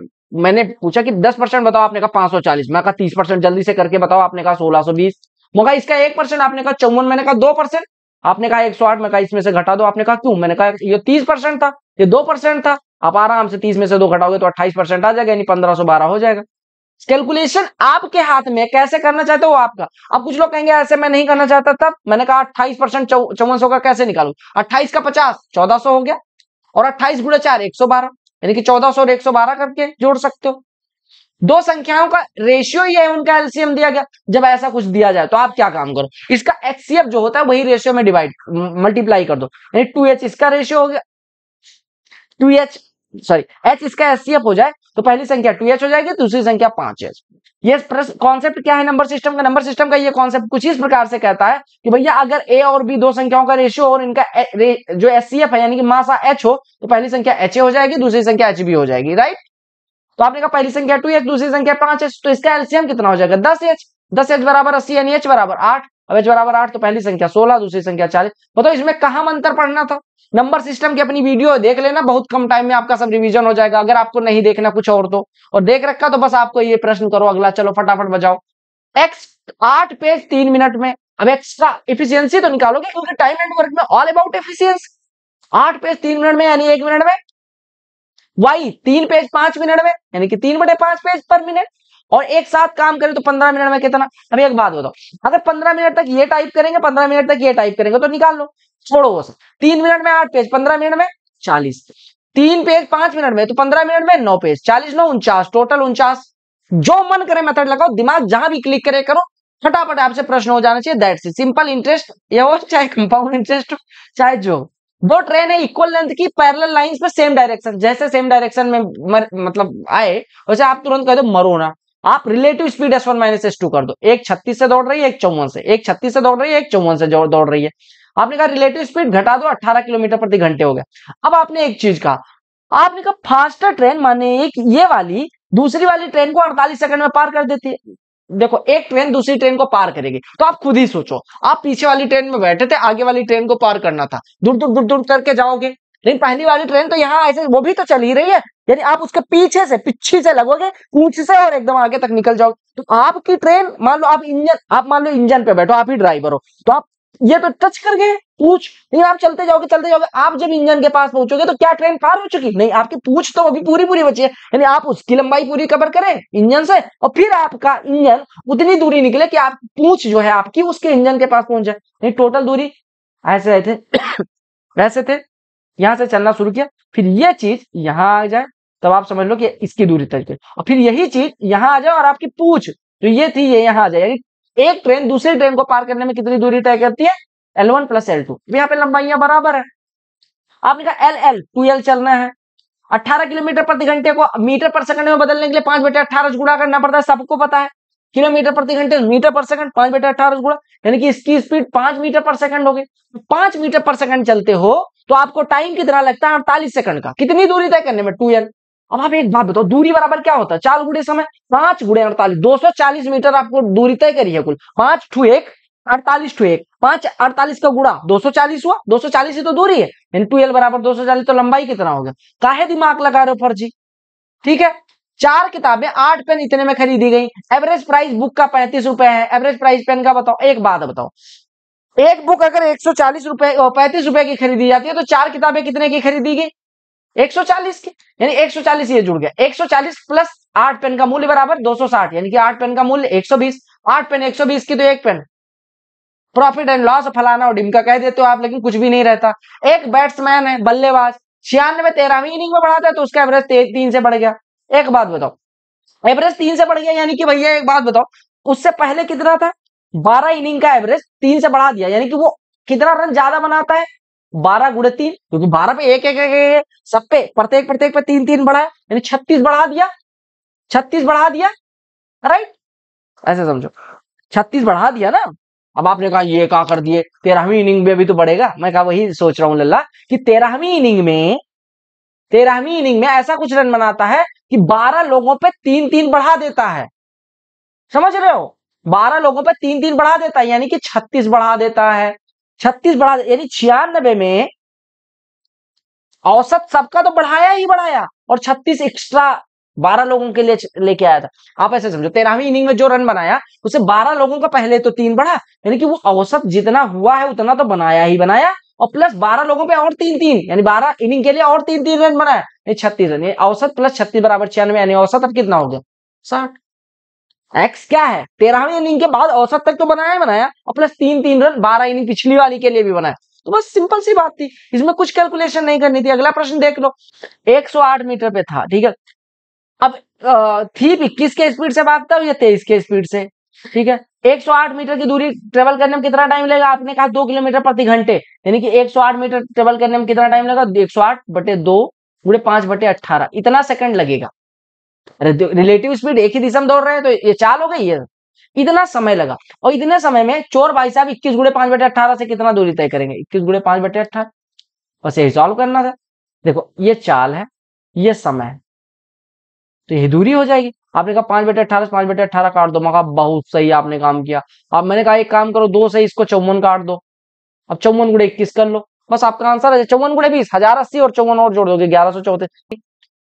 मैंने पूछा कि दस परसेंट बताओ आपने कहा पांच सौ चालीस मैं कहा तीस परसेंट जल्दी से करके बताओ आपने कहा सोलह सौ बीस मैं इसका एक परसेंट आपने कहा चौवन मैंने कहा दो परसेंट आपने कहा एक सौ आठ मैं कहा इसमें से घटा दो आपने कहा क्यों मैंने कहा ये तीस परसेंट था ये दो परसेंट था आप आराम से तीस में से दो घटाओगे तो अट्ठाईस परसेंट आ जाएगा यानी पंद्रह सौ बारह हो जाएगा कैलकुलेशन आपके हाथ में कैसे करना चाहते हो आपका अब कुछ लोग कहेंगे ऐसे मैं नहीं करना चाहता तब मैंने कहा अट्ठाईस परसेंट चौवन सौ का कैसे निकालू अट्ठाईस का पचास चौदह सौ हो गया और अट्ठाईस गुड़े चार एक सौ बारह यानी कि चौदह सौ और एक सौ बारह करके जोड़ सकते हो दो संख्याओं का रेशियो ही है उनका एलसीएम दिया गया जब ऐसा कुछ दिया जाए तो आप क्या काम करो इसका एचसीएफ जो होता है वही रेशियो में डिवाइड मल्टीप्लाई कर दो यानी टू एच इसका रेशियो हो गया टू एच सॉरी एच इसका एस हो जाए तो पहली संख्या टू एच हो जाएगी दूसरी संख्या पांच एच ये कॉन्सेप्ट क्या है नंबर सिस्टम का नंबर सिस्टम का ये कॉन्सेप्ट कुछ इस प्रकार से कहता है कि भैया अगर ए और बी दो संख्याओं का रेशियो और इनका ए, जो एस है यानी कि मासा एच हो तो पहली संख्या एच हो जाएगी दूसरी संख्या एच हो जाएगी राइट तो आपने कहा पहली संख्या टू एच दूसरी संख्या पांच एच तो इसका एलसीएम कितना हो जाएगा दस एच दस एच बराबर अस्सी यानी एच बराबर आठ अब एच बराबर आठ तो पहली संख्या सोलह दूसरी संख्या चालीस बताओ इसमें कहा अंतर पढ़ना था नंबर सिस्टम की अपनी वीडियो देख लेना बहुत कम टाइम में आपका सब रिवीजन हो जाएगा अगर आपको नहीं देखना कुछ और तो और देख रखा तो बस आपको ये प्रश्न करो अगला चलो फटाफट बजाओ एक्स आठ पेज तीन मिनट में अब एक्स्ट्रा इफिशियंसी तो निकालोगे क्योंकि टाइम एंड वर्क में ऑल अबाउट एफिशियंसी आठ पेज तीन मिनट में यानी एक मिनट में वाई तीन पेज पांच मिनट में यानी कि तीन बटे पांच पेज पर मिनट और एक साथ काम करें तो पंद्रह मिनट में कितना अभी एक बात बताओ अगर पंद्रह मिनट तक ये टाइप करेंगे पंद्रह मिनट तक ये टाइप करेंगे तो निकाल लो छोड़ो वो सब तीन मिनट में आठ पेज पंद्रह मिनट में चालीस तीन पेज पांच मिनट में तो पंद्रह मिनट में नौ पेज चालीस नौ उनचास टोटल उनचास जो मन करे मेथड लगाओ दिमाग जहां भी क्लिक करे करो फटाफट आपसे प्रश्न हो जाना चाहिए दैट से सिंपल इंटरेस्ट या हो चाहे कंपाउंड इंटरेस्ट चाहे जो दो ट्रेन है इक्वल लेंथ की पैरल लाइन में सेम डायरेक्शन जैसे सेम डायरेक्शन में मर, मतलब आए वैसे आप तुरंत कह दो मरो ना आप relative speed S one minus S two कर दो एक छत्तीस से दौड़ रही है एक चौवन से एक छत्तीस से दौड़ रही है एक चौवन से दौड़ रही है आपने कहा रिलेटिव स्पीड घटा दो 18 किलोमीटर प्रति घंटे हो गया अब आपने एक चीज कहा आपने कहा फास्टर ट्रेन माने एक ये वाली दूसरी वाली ट्रेन को अड़तालीस सेकंड में पार कर देती है देखो एक ट्रेन दूसरी ट्रेन को पार करेगी तो आप खुद ही सोचो आप पीछे वाली ट्रेन में बैठे थे आगे वाली ट्रेन को पार करना था दूर दूर दूर दूर करके जाओगे लेकिन पहली वाली ट्रेन तो यहाँ ऐसे वो भी तो चल ही रही है यानी आप उसके पीछे से पीछे से लगोगे पूछ से और एकदम आगे तक निकल जाओ तो आपकी ट्रेन मान लो आप इंजन आप मान लो इंजन पे बैठो आप ही ड्राइवर हो तो आप ये तो टच कर गए पूछ लेकिन आप चलते जाओगे चलते जाओगे आप जब इंजन के पास पहुंचोगे तो क्या ट्रेन पार हो चुकी नहीं आपकी पूछ तो अभी पूरी पूरी बची है यानी आप उसकी लंबाई पूरी कवर करें इंजन से और फिर आपका इंजन उतनी दूरी निकले कि आप पूछ जो है आपकी उसके इंजन के पास पहुंच जाए नहीं टोटल दूरी ऐसे आए थे ऐसे थे यहां से चलना शुरू किया फिर ये चीज यहां आ जाए तब आप समझ लो कि इसकी दूरी तय और फिर यही चीज यहाँ आ जाए और आपकी पूछ तो ये थी ये यहाँ आ जाए एक ट्रेन दूसरी ट्रेन को पार करने में कितनी दूरी तय करती है L one plus L two यहाँ पे लंबाइया बराबर है आपने कहा एल एल टू एल चलना है अट्ठारह किलोमीटर प्रति घंटे को मीटर पर सेकंड में बदलने के लिए पांच बटे अट्ठारह गुड़ा करना पड़ता है सबको पता है किलोमीटर प्रति घंटे मीटर पर सेकंड पांच बटे अट्ठारह गुड़ा यानी कि इसकी स्पीड पांच मीटर पर सेकंड होगी पांच मीटर पर सेकंड चलते हो तो आपको टाइम कितना लगता है अड़तालीस सेकंड का कितनी दूरी तय करने में टू एल अब आप एक बात बताओ दूरी बराबर क्या होता है चार गुड़े समय पांच गुड़े अड़तालीस दो सौ चालीस मीटर आपको दूरी तय करी है कुल पांच टू एक अड़तालीस टू एक पांच अड़तालीस का गुड़ा दो सौ चालीस हुआ दो सौ चालीस ही तो दूरी है यानी टूएल्व बराबर दो सौ चालीस तो लंबाई कितना हो गया काहे दिमाग लगा रहे हो फर्जी ठीक है चार किताबें आठ पेन इतने में खरीदी गई एवरेज प्राइस बुक का पैंतीस रुपए है एवरेज प्राइस पेन का बताओ एक बात बताओ एक बुक अगर एक सौ चालीस रुपए पैंतीस रुपए की खरीदी जाती है तो चार किताबें कितने की खरीदी गई 140 की यानी 140 ये जुड़ गया 140 प्लस आठ पेन का मूल्य बराबर 260 यानी कि आठ पेन का मूल्य 120 आठ पेन 120 की तो एक पेन प्रॉफिट एंड लॉस फलाना और डिमका कह देते हो आप लेकिन कुछ भी नहीं रहता एक बैट्समैन है बल्लेबाज छियानवे तेरहवीं इनिंग में बढ़ाता है तो उसका एवरेज तीन से बढ़ गया एक बात बताओ एवरेज तीन से बढ़ गया यानी कि भैया एक बात बताओ उससे पहले कितना था बारह इनिंग का एवरेज तीन से बढ़ा दिया यानी कि वो कितना रन ज्यादा बनाता है बारह गुड़े तीन क्योंकि बारह पे एक एक, एक, एक सब पे प्रत्येक प्रत्येक पे तीन तीन बढ़ा यानी छत्तीस बढ़ा दिया छत्तीस बढ़ा दिया राइट ऐसे समझो छत्तीस बढ़ा दिया ना अब आपने कहा ये कहा कर दिए तेरहवीं इनिंग में भी तो बढ़ेगा मैं कहा वही सोच रहा हूं लल्ला कि तेरहवीं इनिंग में तेरहवीं इनिंग में ऐसा कुछ रन बनाता है कि बारह लोगों पर तीन तीन बढ़ा देता है समझ रहे हो बारह लोगों पर तीन तीन बढ़ा देता है यानी कि छत्तीस बढ़ा देता है छत्तीस बढ़ा यानी छियानबे में औसत सबका तो बढ़ाया ही बढ़ाया और छत्तीस एक्स्ट्रा बारह लोगों के लिए लेके आया था आप ऐसे समझो तेरहवीं इनिंग में जो रन बनाया उसे बारह लोगों का पहले तो तीन बढ़ा यानी कि वो औसत जितना हुआ है उतना तो बनाया ही बनाया और प्लस बारह लोगों पे और तीन तीन यानी बारह इनिंग के लिए और तीन तीन रन बनाया छत्तीस रन औसत प्लस छत्तीस बराबर छियानवे यानी औसत अब कितना हो गया साठ एक्स क्या है तेरहवीं इनिंग के बाद औसत तक तो बनाया बनाया और प्लस तीन तीन रन बारह इनिंग पिछली वाली के लिए भी बनाया तो बस सिंपल सी बात थी इसमें कुछ कैलकुलेशन नहीं करनी थी अगला प्रश्न देख लो 108 मीटर पे था ठीक है अब थीप इक्कीस के स्पीड से बात हो या तेईस के स्पीड से ठीक है 108 मीटर की दूरी ट्रेवल करने में कितना टाइम लगेगा आपने कहा दो किलोमीटर प्रति घंटे यानी कि 108 मीटर ट्रेवल करने में कितना टाइम लगेगा 108 बटे दो बुढ़े पांच बटे अट्ठारह इतना सेकंड लगेगा रिलेटिव स्पीड एक ही दिशा में दौड़ रहे हैं तो ये चाल हो गई है इतना समय लगा और इतने समय में चोर भाई साहब इक्कीस गुड़े पांच बटे अट्ठारह से कितना दूरी तय करेंगे इक्कीस गुड़े पांच बटे अट्ठारह बस यही सॉल्व करना था देखो ये चाल है ये समय है तो यही दूरी हो जाएगी आपने कहा पांच बटे अट्ठारह पांच बटे अट्ठारह काट दो मैं बहुत सही आपने काम किया अब मैंने कहा एक काम करो दो से इसको चौवन काट दो अब चौवन गुड़े इक्कीस कर लो बस आपका आंसर है चौवन गुड़े बीस हजार अस्सी और चौवन और जोड़ दोगे ग्यारह सौ चौतीस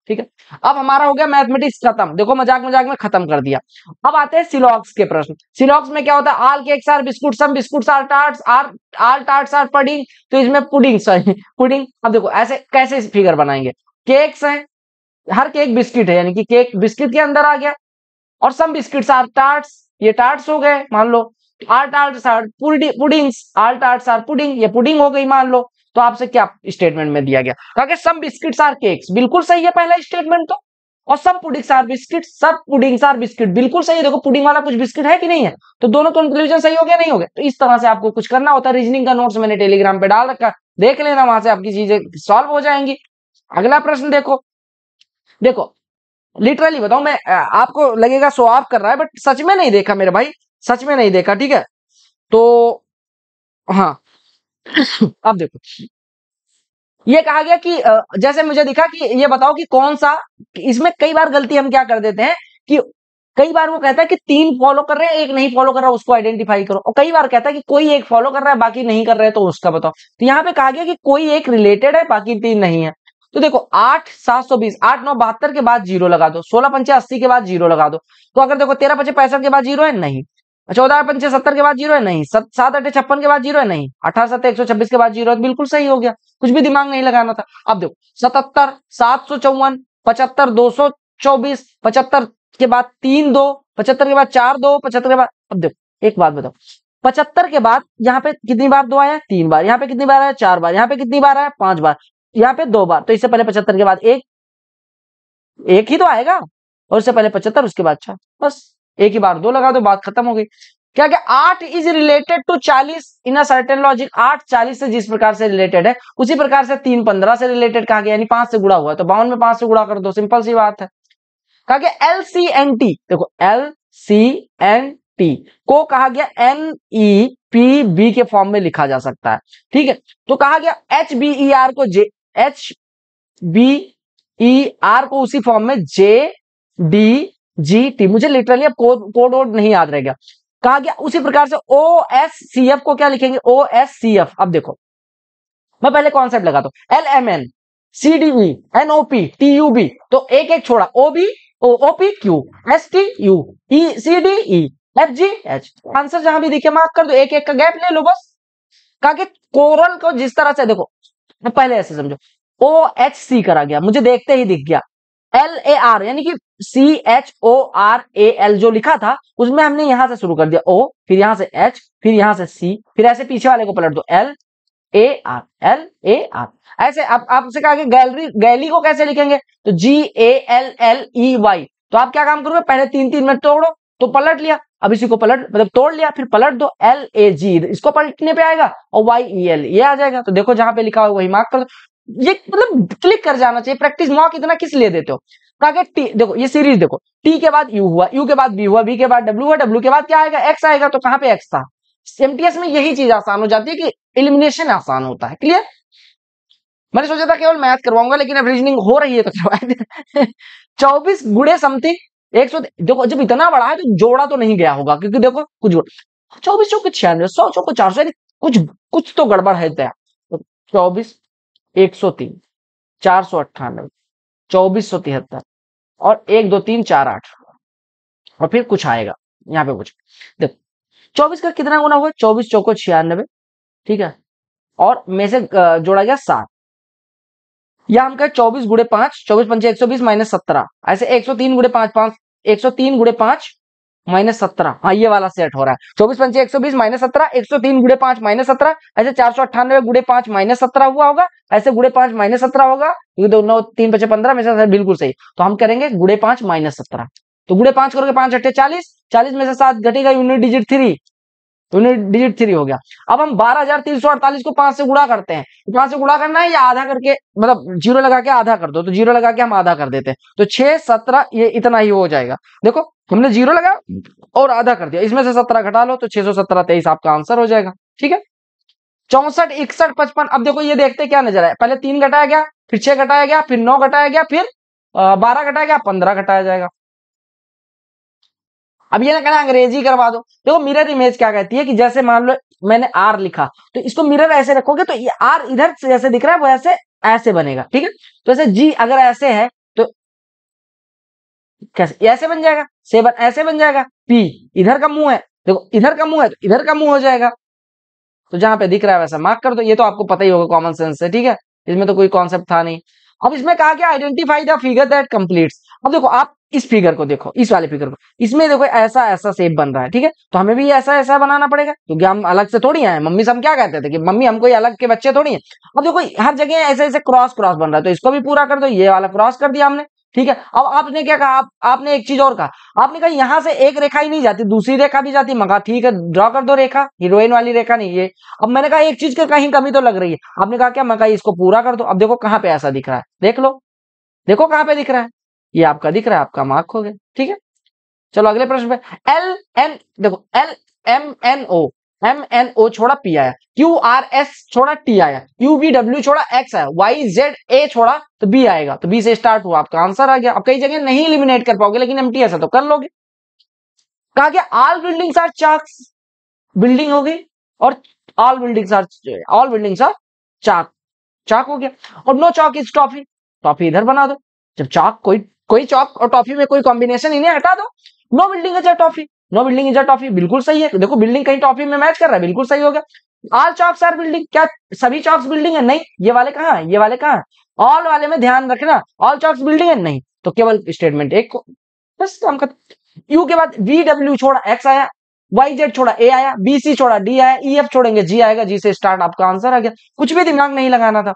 ठीक है अब हमारा हो गया मैथमेटिक्स खत्म देखो मजाक मजाक में खत्म कर दिया अब आते हैं सिलॉक्स के प्रश्न सिलॉक्स में क्या होता है all cakes are biscuit some biscuit are tarts are all tarts are pudding तो इसमें पुडिंग सॉरी पुडिंग अब देखो ऐसे कैसे फिगर बनाएंगे केक्स है हर केक बिस्किट है यानी कि केक बिस्किट के अंदर आ गया और सम बिस्किट आर टार्ट्स ये टार्ट्स हो गए मान लो are tarts are puddings are tarts are pudding ये पुडिंग हो गई मान लो तो आपसे क्या स्टेटमेंट में दिया गया कहा कि सम बिस्किट्स आर केक्स बिल्कुल सही है पहला स्टेटमेंट तो और सब पुडिंग्स आर बिस्किट सब पुडिंग्स आर बिस्किट बिल्कुल सही है देखो पुडिंग वाला कुछ बिस्किट है कि नहीं है तो दोनों कंक्लूजन तो सही हो गया नहीं हो गया तो इस तरह से आपको कुछ करना होता है रीजनिंग का नोट्स मैंने टेलीग्राम पे डाल रखा देख लेना वहां से आपकी चीजें सॉल्व हो जाएंगी अगला प्रश्न देखो देखो लिटरली बताऊ मैं आपको लगेगा सो आप कर रहा है बट सच में नहीं देखा मेरे भाई सच में नहीं देखा ठीक है तो हाँ अब देखो ये कहा गया कि जैसे मुझे दिखा कि ये बताओ कि कौन सा इसमें कई बार गलती हम क्या कर देते हैं कि कई बार वो कहता है कि तीन फॉलो कर रहे हैं एक नहीं फॉलो कर रहा उसको आइडेंटिफाई करो और कई बार कहता है कि कोई एक फॉलो कर रहा है बाकी नहीं कर रहे तो उसका बताओ तो यहाँ पे कहा गया कि कोई एक रिलेटेड है बाकी तीन नहीं है तो देखो आठ सात सौ बीस आठ नौ बहत्तर के बाद जीरो लगा दो सोलह पंचे अस्सी के बाद जीरो लगा दो तो अगर देखो तेरह पंचे पैंसठ के बाद जीरो है नहीं चौदह पंचे सत्तर के बाद जीरो है नहीं सात अठे छप्पन के बाद जीरो है नहीं अठारह सत्तर एक सौ छब्बीस के बाद जीरो है तो बिल्कुल सही हो गया कुछ भी दिमाग नहीं लगाना था अब देखो सतहत्तर सात सौ चौवन पचहत्तर दो सौ चौबीस पचहत्तर के बाद तीन दो पचहत्तर के बाद चार दो पचहत्तर के बाद अब देखो एक बात बताओ पचहत्तर के बाद यहाँ पे कितनी बार दो आया तीन बार यहाँ पे कितनी बार आया चार बार यहाँ पे कितनी बार आया पांच बार यहाँ पे दो बार तो इससे पहले पचहत्तर के बाद एक एक ही तो आएगा और उससे पहले पचहत्तर उसके बाद चार बस एक ही बार दो लगा दो बात खत्म हो गई क्या क्या आठ इज रिलेटेड टू चालीस इन अ सर्टेन लॉजिक आठ चालीस से जिस प्रकार से रिलेटेड है उसी प्रकार से तीन पंद्रह से रिलेटेड कहा गया यानी पांच से गुड़ा हुआ तो बावन में पांच से गुड़ा कर दो सिंपल सी बात है कहा गया एल सी एन टी देखो एल सी एन टी को कहा गया एन ई पी बी के फॉर्म में लिखा जा सकता है ठीक है तो कहा गया एच बी ई आर को J H B E R को उसी फॉर्म में जे डी जी टी मुझे लिटरली अब कोड वोड नहीं याद रहेगा कहा गया उसी प्रकार से ओ एस सी एफ को क्या लिखेंगे ओ एस सी एफ अब देखो मैं पहले कॉन्सेप्ट लगा दो L M N C D E N O P T U B तो एक एक छोड़ा O B O P Q S T U E C D E F G H answer जहां भी दिखे मार्क कर दो एक एक का गैप ले लो बस कहा कि कोरल को जिस तरह से देखो पहले ऐसे समझो ओ एच सी करा गया मुझे देखते ही दिख गया एल ए आर यानी कि C H O R A L जो लिखा था उसमें हमने यहां से शुरू कर दिया ओ फिर यहां से एच फिर यहां से सी फिर ऐसे पीछे वाले को पलट दो L A R L A R ऐसे आप आपसे कहा कि गैलरी गैली को कैसे लिखेंगे तो G A L L E Y तो आप क्या काम करोगे पहले तीन तीन मिनट तोड़ो तो पलट लिया अब इसी को पलट मतलब तोड़ लिया फिर पलट दो एल ए जी इसको पलटने पे आएगा और वाई ई एल ये आ जाएगा तो देखो जहां पे लिखा हुआ वही मार्क कर दो ये मतलब क्लिक कर जाना चाहिए प्रैक्टिस मॉक इतना किस लिए देते हो ताकि टी देखो ये सीरीज देखो टी के बाद यू हुआ यू के बाद बी हुआ बी के बाद डब्ल्यू हुआ डब्ल्यू के बाद क्या आएगा एक्स आएगा तो कहां पे एक्स था एमटीएस में यही चीज आसान हो जाती है कि इलिमिनेशन आसान होता है क्लियर मैंने सोचा था केवल मैथ करवाऊंगा लेकिन अब रीजनिंग हो रही है तो करवा चौबीस गुड़े समथिंग एक सौ देखो जब इतना बड़ा है तो जोड़ा तो नहीं गया होगा क्योंकि देखो कुछ चौबीस चौके छियानवे सौ चौको चार सौ कुछ कुछ तो गड़बड़ है तय चौबीस एक सौ तीन चार सौ अट्ठानबे चौबीस सौ तिहत्तर और एक दो तीन चार आठ और फिर कुछ आएगा यहाँ पे कुछ देखो चौबीस का कितना गुना हुआ चौबीस चौको छियानबे ठीक है और में से जोड़ा गया सात या हम कहें चौबीस गुड़े पांच चौबीस पंचे एक सौ बीस माइनस सत्रह ऐसे एक सौ तीन गुड़े पांच पांच एक सौ तीन गुड़े पांच माइनस सत्रह हाँ ये वाला सेट हो रहा है चौबीस पंचे एक सौ बीस माइनस सत्रह एक सौ तीन गुड़े पांच माइनस सत्रह ऐसे चार सौ अट्ठानवे गुड़े पांच माइनस सत्रह हुआ होगा ऐसे गुड़े पांच माइनस सत्रह होगा दोनों तो तीन पचे पंद्रह में से बिल्कुल सही तो हम करेंगे गुड़े पांच माइनस सत्रह तो गुड़े पांच करोगे पांच अट्ठे चालीस चालीस में से सात घटेगा यूनिट डिजिट थ्री तो डिजिट थ्री हो गया अब हम बारह हजार तीन सौ अड़तालीस को पांच से गुड़ा करते हैं तो पांच से गुड़ा करना है या आधा करके मतलब जीरो लगा के आधा कर दो तो जीरो लगा के हम आधा कर देते हैं तो छह सत्रह ये इतना ही हो जाएगा देखो हमने जीरो लगा और आधा कर दिया इसमें से सत्रह घटा लो तो छह सौ सत्रह तेईस आपका आंसर हो जाएगा ठीक है चौसठ इकसठ पचपन अब देखो ये देखते क्या नजर आया पहले तीन घटाया गया फिर छह घटाया गया फिर नौ घटाया गया फिर बारह घटाया गया पंद्रह घटाया जाएगा अब ये ना कहना अंग्रेजी करवा दो देखो मिरर इमेज क्या कहती है कि जैसे मान लो मैंने आर लिखा तो इसको मिरर ऐसे रखोगे तो ये आर इधर से जैसे दिख रहा है वैसे ऐसे बनेगा ठीक है तो ऐसे जी अगर ऐसे है तो कैसे ऐसे बन जाएगा सेवन ऐसे बन जाएगा पी इधर का मुंह है देखो इधर का मुंह है तो इधर का मुंह हो जाएगा तो जहां पे दिख रहा है वैसा मार्क कर दो ये तो आपको पता ही होगा कॉमन सेंस से ठीक है इसमें तो कोई कॉन्सेप्ट था नहीं अब इसमें कहा गया identify the figure that completes अब देखो आप इस फिगर को देखो इस वाले फिगर को इसमें देखो ऐसा ऐसा सेप बन रहा है ठीक है तो हमें भी ऐसा ऐसा बनाना पड़ेगा क्योंकि हम अलग से थोड़ी आए मम्मी से हम क्या कहते थे कि मम्मी हम कोई अलग के बच्चे थोड़ी है अब देखो हर जगह ऐसे ऐसे क्रॉस क्रॉस बन रहा है तो इसको भी पूरा कर दो ये वाला क्रॉस कर दिया हमने ठीक है अब आपने क्या कहा आप, आपने एक चीज और कहा आपने कहा यहाँ से एक रेखा ही नहीं जाती दूसरी रेखा भी जाती मगा ठीक है ड्रॉ कर दो रेखा हीरोइन वाली रेखा नहीं ये अब मैंने कहा एक चीज का कहीं कमी तो लग रही है आपने कहा क्या मैं कहा इसको पूरा कर दो अब देखो कहाँ पे ऐसा दिख रहा है देख लो देखो कहाँ पे दिख रहा है ये आपका दिख रहा है आपका मार्क हो गया ठीक है चलो अगले प्रश्न पे एल एन देखो L M N O M N O छोड़ा पी आया क्यू आर एस छोड़ा टी आया क्यू बी डब्ल्यू छोड़ा एक्स आया वाई जेड ए छोड़ा तो बी आएगा तो बी से स्टार्ट हुआ आपका आंसर आ गया आप कई जगह नहीं इलिमिनेट कर पाओगे लेकिन एम टी ऐसा तो कर लोगे कहा गया all buildings are chalks building हो गई और all buildings are all buildings are chalk chalk हो गया और no chalk is toffee toffee इधर बना दो जब चाक कोई कोई चौक और टॉफी में कोई कॉम्बिनेशन इन्हें हटा दो no building is a toffee no building is a toffee बिल्कुल सही है देखो बिल्डिंग कहीं टॉफी में मैच कर रहा है बिल्कुल सही हो गया ऑल चॉक्स आर बिल्डिंग क्या सभी चॉक्स बिल्डिंग है नहीं ये वाले कहा है ये वाले कहा है ऑल वाले में ध्यान रखना ऑल चॉक्स बिल्डिंग है नहीं तो केवल स्टेटमेंट एक बस काम कर यू के बाद वी डब्ल्यू छोड़ा एक्स आया वाई जेड छोड़ा ए आया बी सी छोड़ा डी आया ई e एफ छोड़ेंगे जी आएगा जी से स्टार्ट आपका आंसर आ गया कुछ भी दिमाग नहीं लगाना था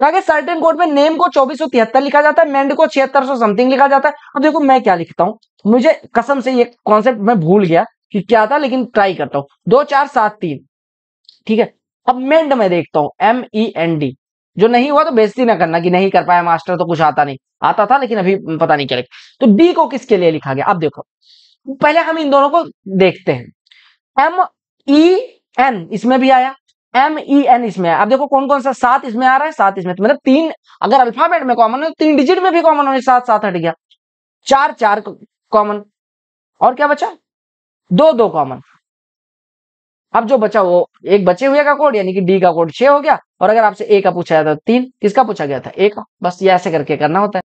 ताकि सर्टेन कोड में नेम को चौबीस सौ तिहत्तर लिखा जाता है मेंड को छिहत्तर सौ समथिंग लिखा जाता है अब देखो मैं क्या लिखता हूं मुझे कसम से ये कॉन्सेप्ट मैं भूल गया कि क्या था लेकिन ट्राई करता हूं दो चार सात तीन ठीक है अब मेंड में देखता हूं एम ई एन डी जो नहीं हुआ तो बेजती ना करना कि नहीं कर पाया मास्टर तो कुछ आता नहीं आता था लेकिन अभी पता नहीं क्या लिखा तो डी को किसके लिए लिखा गया अब देखो पहले हम इन दोनों को देखते हैं एम ई एन इसमें भी आया एम ई एन इसमें है अब देखो कौन कौन सा सात इसमें आ रहा है सात इसमें तो मतलब तीन अगर अल्फाबेट में कॉमन है तो तीन डिजिट में भी कॉमन होने सात सात हट गया चार चार कॉमन और क्या बचा दो दो कॉमन अब जो बचा वो एक बचे हुए का कोड यानी कि डी का कोड छह हो गया और अगर आपसे ए का पूछा जाता तो तीन किसका पूछा गया था ए का बस ये ऐसे करके करना होता है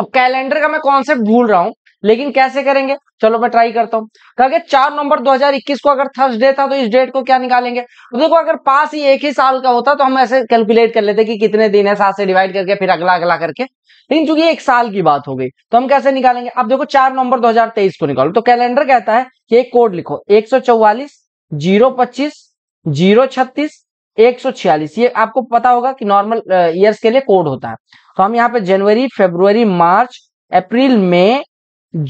अब कैलेंडर का मैं कॉन्सेप्ट भूल रहा हूं लेकिन कैसे करेंगे चलो मैं ट्राई करता हूँ कहा चार नवंबर 2021 को अगर थर्स डे था तो इस डेट को क्या निकालेंगे तो देखो अगर पास ही एक ही साल का होता तो हम ऐसे कैलकुलेट कर लेते कि कितने दिन है सात से डिवाइड करके फिर अगला अगला करके लेकिन चूंकि एक साल की बात हो गई तो हम कैसे निकालेंगे अब देखो चार नवंबर दो को निकालो तो कैलेंडर कहता है कि एक कोड लिखो एक सौ चौवालीस जीरो पच्चीस जीरो छत्तीस एक सौ छियालीस ये आपको पता होगा कि नॉर्मल ईयर्स uh, के लिए कोड होता है तो हम यहाँ पे जनवरी फेब्रुवरी मार्च अप्रैल मई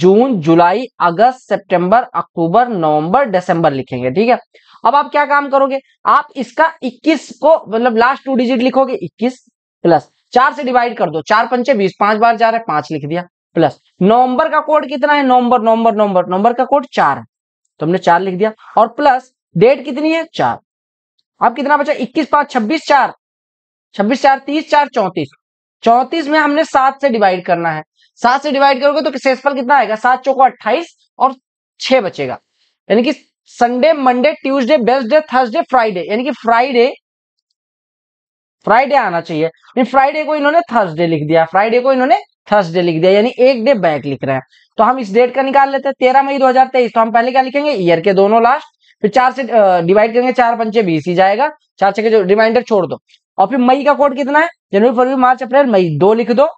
जून जुलाई अगस्त सितंबर अक्टूबर नवंबर दिसंबर लिखेंगे ठीक है अब आप क्या काम करोगे आप इसका 21 को मतलब लास्ट टू डिजिट लिखोगे 21 प्लस चार से डिवाइड कर दो चार पंचे बीस पांच बार जा रहे हैं पांच लिख दिया प्लस नवंबर का कोड कितना है नवंबर नवंबर नवंबर नवंबर का कोड चार है तो हमने चार लिख दिया और प्लस डेट कितनी है चार अब कितना बचा इक्कीस पांच छब्बीस चार छब्बीस चार तीस चार चौंतीस चौंतीस में हमने सात से डिवाइड करना है सात से डिवाइड करोगे तो शेषफल कितना आएगा सात चौको अट्ठाईस और छह बचेगा यानी कि Sunday Monday Tuesday Wednesday Thursday Friday यानी कि फ्राइडे फ्राइडे आना चाहिए फ्राइडे को इन्होंने थर्सडे लिख दिया फ्राइडे को इन्होंने थर्सडे लिख दिया यानी एक डे बैक लिख रहे हैं तो हम इस डेट का निकाल लेते हैं तेरह मई तेईस तो हम पहले क्या लिखेंगे ईयर के दोनों लास्ट फिर चार से डिवाइड करेंगे चार पंचे बीस ही जाएगा चार छह जो रिमाइंडर छोड़ दो और फिर मई का कोड कितना है जनवरी फरवरी मार्च अप्रैल मई दो लिख दो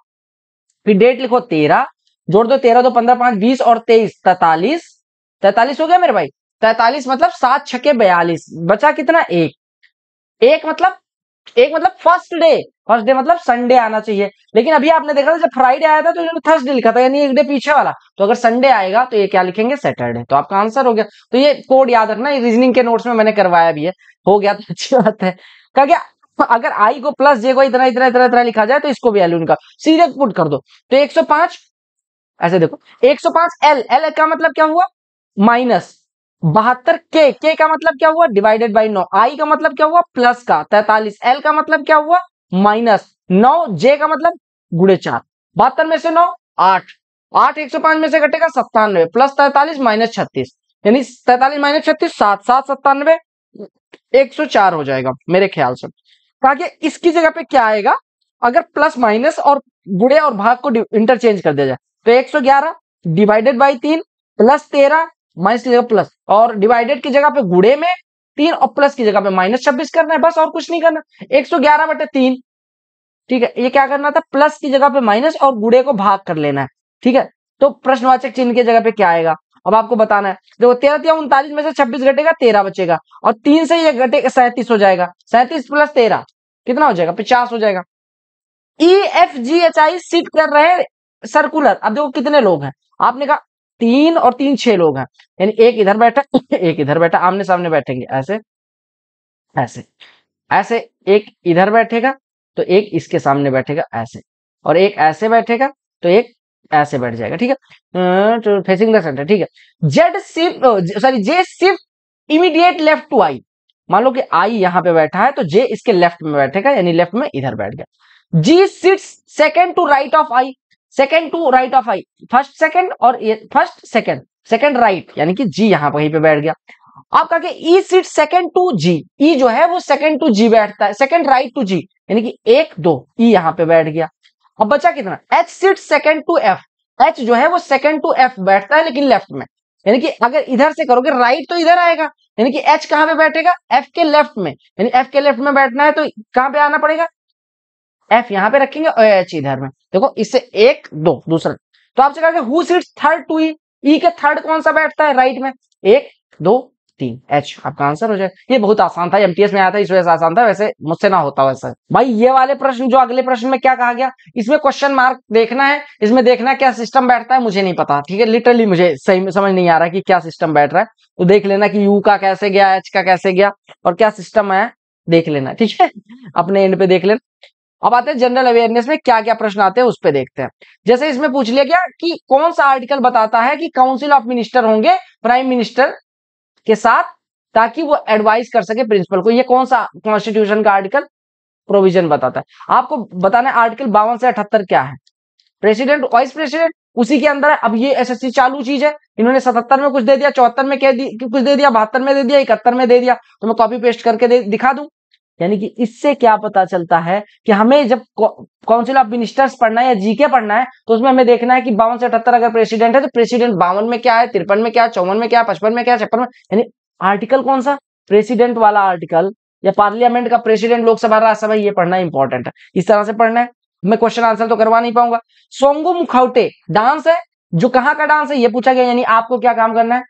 फिर डेट लिखो तेरह जोड़ दो तेरह दो पंद्रह पांच बीस और तेईस तैतालीस तैतालीस हो गया मेरे भाई तैतालीस मतलब सात छके बयालीस बचा कितना एक एक मतलब एक मतलब फर्स्ट डे फर्स्ट डे मतलब संडे आना चाहिए लेकिन अभी आपने देखा था जब फ्राइडे आया था तो इन्होंने थर्सडे लिखा था यानी एक डे पीछे वाला तो अगर संडे आएगा तो ये क्या लिखेंगे सैटरडे तो आपका आंसर हो गया तो ये कोड याद रखना रीजनिंग के नोट्स में मैंने करवाया भी है हो गया तो अच्छी बात है क्या अगर आई को प्लस जे को इतना इतना इतना इतना लिखा जाए तो इसको भी वैल्यू निकाल सीधे पुट कर दो तो 105 ऐसे देखो 105 एल एल का मतलब क्या हुआ माइनस बहत्तर के के का मतलब क्या हुआ डिवाइडेड बाई नौ आई का मतलब क्या हुआ प्लस का तैतालीस एल का मतलब क्या हुआ माइनस नौ जे का मतलब गुड़े चार बहत्तर में से नौ आठ आठ एक सौ पांच में से घटेगा सत्तानवे प्लस तैतालीस माइनस छत्तीस यानी तैतालीस माइनस छत्तीस सात सात सत्तानवे एक सौ चार हो जाएगा मेरे ख्याल से कहा गया इसकी जगह पे क्या आएगा अगर प्लस माइनस और गुड़े और भाग को इंटरचेंज कर दिया जाए तो एक सौ ग्यारह डिवाइडेड बाई तीन प्लस तेरह माइनस की जगह प्लस और डिवाइडेड की जगह पे गुड़े में तीन और प्लस की जगह पे माइनस छब्बीस करना है बस और कुछ नहीं करना एक सौ ग्यारह बटे तीन ठीक है ये क्या करना था प्लस की जगह पे माइनस और गुड़े को भाग कर लेना है ठीक है तो प्रश्नवाचक चिन्ह की जगह पे क्या आएगा अब आपको बताना है देखो तेरह तेरह उनतालीस में से छब्बीस घटेगा तेरह बचेगा और तीन से ये घटेगा सैंतीस हो जाएगा सैंतीस प्लस तेरह कितना हो जाएगा पचास हो जाएगा E F G H I sit कर रहे सर्कुलर अब देखो कितने लोग हैं आपने कहा तीन और तीन छह लोग हैं यानी एक इधर बैठा एक इधर बैठा आमने सामने बैठेंगे ऐसे ऐसे ऐसे एक इधर बैठेगा तो एक इसके सामने बैठेगा ऐसे और एक ऐसे बैठेगा तो एक ऐसे बैठ जाएगा ठीक है फेसिंग द सेंटर ठीक है जेड सिर्फ सॉरी जे सिर्फ इमीडिएट लेफ्ट टू आई मान लो कि आई यहां पे बैठा है तो जे इसके लेफ्ट में बैठेगा यानी लेफ्ट में इधर बैठ गया G sits second to right of I second to right of I first second और फर्स्ट सेकेंड सेकेंड राइट यानी कि जी यहां पर पे बैठ गया आप कहा E seat second to G E जो है वो सेकेंड टू जी बैठता है सेकेंड राइट टू जी यानी कि एक दो ई e यहां पे बैठ गया अब बचा कितना H sit second to F H जो है वो सेकेंड टू एफ बैठता है लेकिन लेफ्ट में यानी कि अगर इधर से करोगे राइट तो इधर आएगा यानी कि एच कहां पे बैठेगा एफ के लेफ्ट में यानी एफ के लेफ्ट में बैठना है तो कहां पे आना पड़ेगा एफ यहां पे रखेंगे और एच इधर में देखो इससे एक दो दूसरा तो आपसे कहा हु seat third two E E के थर्ड कौन सा बैठता है राइट में एक दो तीन एच आपका आंसर हो जाए ये बहुत आसान था एमटीएस में आया था इस वजह से आसान था वैसे मुझसे ना होता वैसे भाई ये वाले प्रश्न जो अगले प्रश्न में क्या कहा गया इसमें क्वेश्चन मार्क देखना है इसमें देखना क्या सिस्टम बैठता है मुझे नहीं पता ठीक है लिटरली मुझे सही समझ नहीं आ रहा कि क्या सिस्टम बैठ रहा है तो देख लेना कि यू का कैसे गया एच का कैसे गया और क्या सिस्टम है देख लेना ठीक है अपने एंड पे देख लेना अब आते हैं जनरल अवेयरनेस में क्या क्या प्रश्न आते हैं उस पर देखते हैं जैसे इसमें पूछ लिया गया कि कौन सा आर्टिकल बताता है कि काउंसिल ऑफ मिनिस्टर होंगे प्राइम मिनिस्टर के साथ ताकि वो एडवाइस कर सके प्रिंसिपल को ये कौन सा कॉन्स्टिट्यूशन का आर्टिकल प्रोविजन बताता है आपको बताना है आर्टिकल बावन से अठहत्तर क्या है प्रेसिडेंट वाइस प्रेसिडेंट उसी के अंदर है अब ये एसएससी चालू चीज है इन्होंने सतहत्तर में कुछ दे दिया चौहत्तर में कह दी कुछ दे दिया बहत्तर में दे दिया इकहत्तर में दे दिया तो मैं कॉपी पेस्ट करके दे, दिखा दूं यानी कि इससे क्या पता चलता है कि हमें जब काउंसिल ऑफ मिनिस्टर्स पढ़ना है या जीके पढ़ना है तो उसमें हमें देखना है कि बावन से अठहत्तर अगर प्रेसिडेंट है तो प्रेसिडेंट बावन में क्या है तिरपन में क्या है चौवन में क्या है पचपन में क्या है छप्पन में यानी आर्टिकल कौन सा प्रेसिडेंट वाला आर्टिकल या पार्लियामेंट का प्रेसिडेंट लोकसभा राज्यसभा ये पढ़ना इंपॉर्टेंट है इस तरह से पढ़ना है मैं क्वेश्चन आंसर तो करवा नहीं पाऊंगा सोंगो मुखौटे डांस है जो कहाँ का डांस है ये पूछा गया यानी आपको क्या काम करना है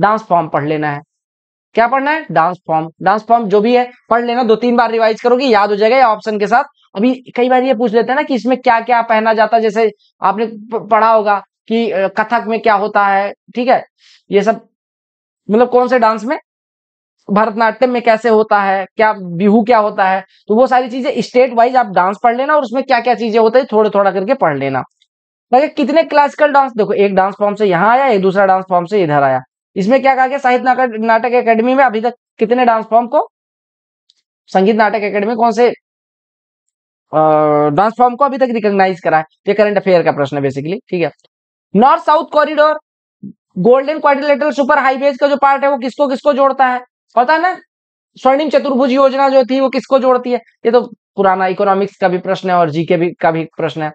डांस फॉर्म पढ़ लेना है क्या पढ़ना है डांस फॉर्म डांस फॉर्म जो भी है पढ़ लेना दो तीन बार रिवाइज करोगे याद हो जाएगा ऑप्शन के साथ अभी कई बार ये पूछ लेते हैं ना कि इसमें क्या क्या पहना जाता है जैसे आपने पढ़ा होगा कि कथक में क्या होता है ठीक है ये सब मतलब कौन से डांस में भरतनाट्यम में कैसे होता है क्या बिहू क्या होता है तो वो सारी चीजें स्टेट वाइज आप डांस पढ़ लेना और उसमें क्या क्या चीजें होता है थोड़ा थोड़ा करके पढ़ लेना कितने क्लासिकल डांस देखो एक डांस फॉर्म से यहाँ आया एक दूसरा डांस फॉर्म से इधर आया इसमें क्या कहा गया साहित्य नाटक अकेडमी में अभी तक कितने डांस फॉर्म को संगीत नाटक अकेडमी कौन से डांस फॉर्म को अभी तक रिकॉग्नाइज करा है तो ये करंट अफेयर का प्रश्न है बेसिकली ठीक है नॉर्थ साउथ कॉरिडोर गोल्डन क्वार सुपर हाईवेज का जो पार्ट है वो किसको किसको जोड़ता है पता है ना स्वर्णिम चतुर्भुज योजना जो थी वो किसको जोड़ती है ये तो पुराना इकोनॉमिक्स का भी प्रश्न है और जीके भी का भी प्रश्न है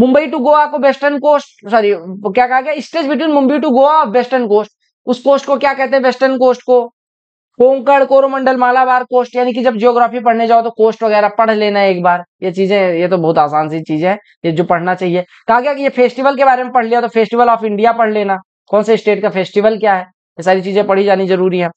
मुंबई टू गोवा को वेस्टर्न कोस्ट सॉरी क्या कहा गया stage between Mumbai to Goa और वेस्टर्न कोस्ट उस कोस्ट को क्या कहते हैं वेस्टर्न कोस्ट को कोंकण कोरोमंडल मालाबार कोस्ट यानी कि जब ज्योग्राफी पढ़ने जाओ तो कोस्ट वगैरह पढ़ लेना एक बार ये चीजें ये तो बहुत आसान सी चीजें हैं ये जो पढ़ना चाहिए कहा गया कि ये फेस्टिवल के बारे में पढ़ लिया तो फेस्टिवल ऑफ इंडिया पढ़ लेना कौन से स्टेट का फेस्टिवल क्या है ये सारी चीजें पढ़ी जानी जरूरी है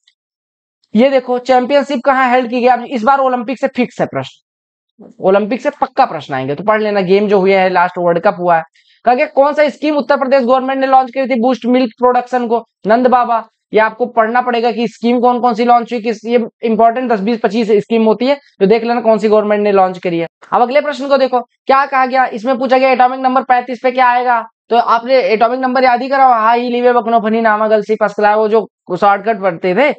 ये देखो चैंपियनशिप कहाँ हेल्ड की गई इस बार ओलंपिक से फिक्स है प्रश्न ओलंपिक से पक्का प्रश्न आएंगे तो पढ़ लेना गेम जो हुए है लास्ट वर्ल्ड कप हुआ है कहा गया कौन सा स्कीम उत्तर प्रदेश गवर्नमेंट ने लॉन्च की थी बूस्ट मिल्क प्रोडक्शन को नंद बाबा ये आपको पढ़ना पड़ेगा कि स्कीम कौन कौन सी लॉन्च हुई किस ये इंपॉर्टेंट दस बीस पच्चीस स्कीम होती है तो देख लेना कौन सी गवर्नमेंट ने लॉन्च करी है अब अगले प्रश्न को देखो क्या कहा गया इसमें पूछा गया एटॉमिक नंबर पैंतीस पे क्या आएगा तो आपने एटॉमिक नंबर याद ही करा हा ही लिवे बकनो फनी नामा गलसी फसला वो जो शॉर्टकट पढ़ते थे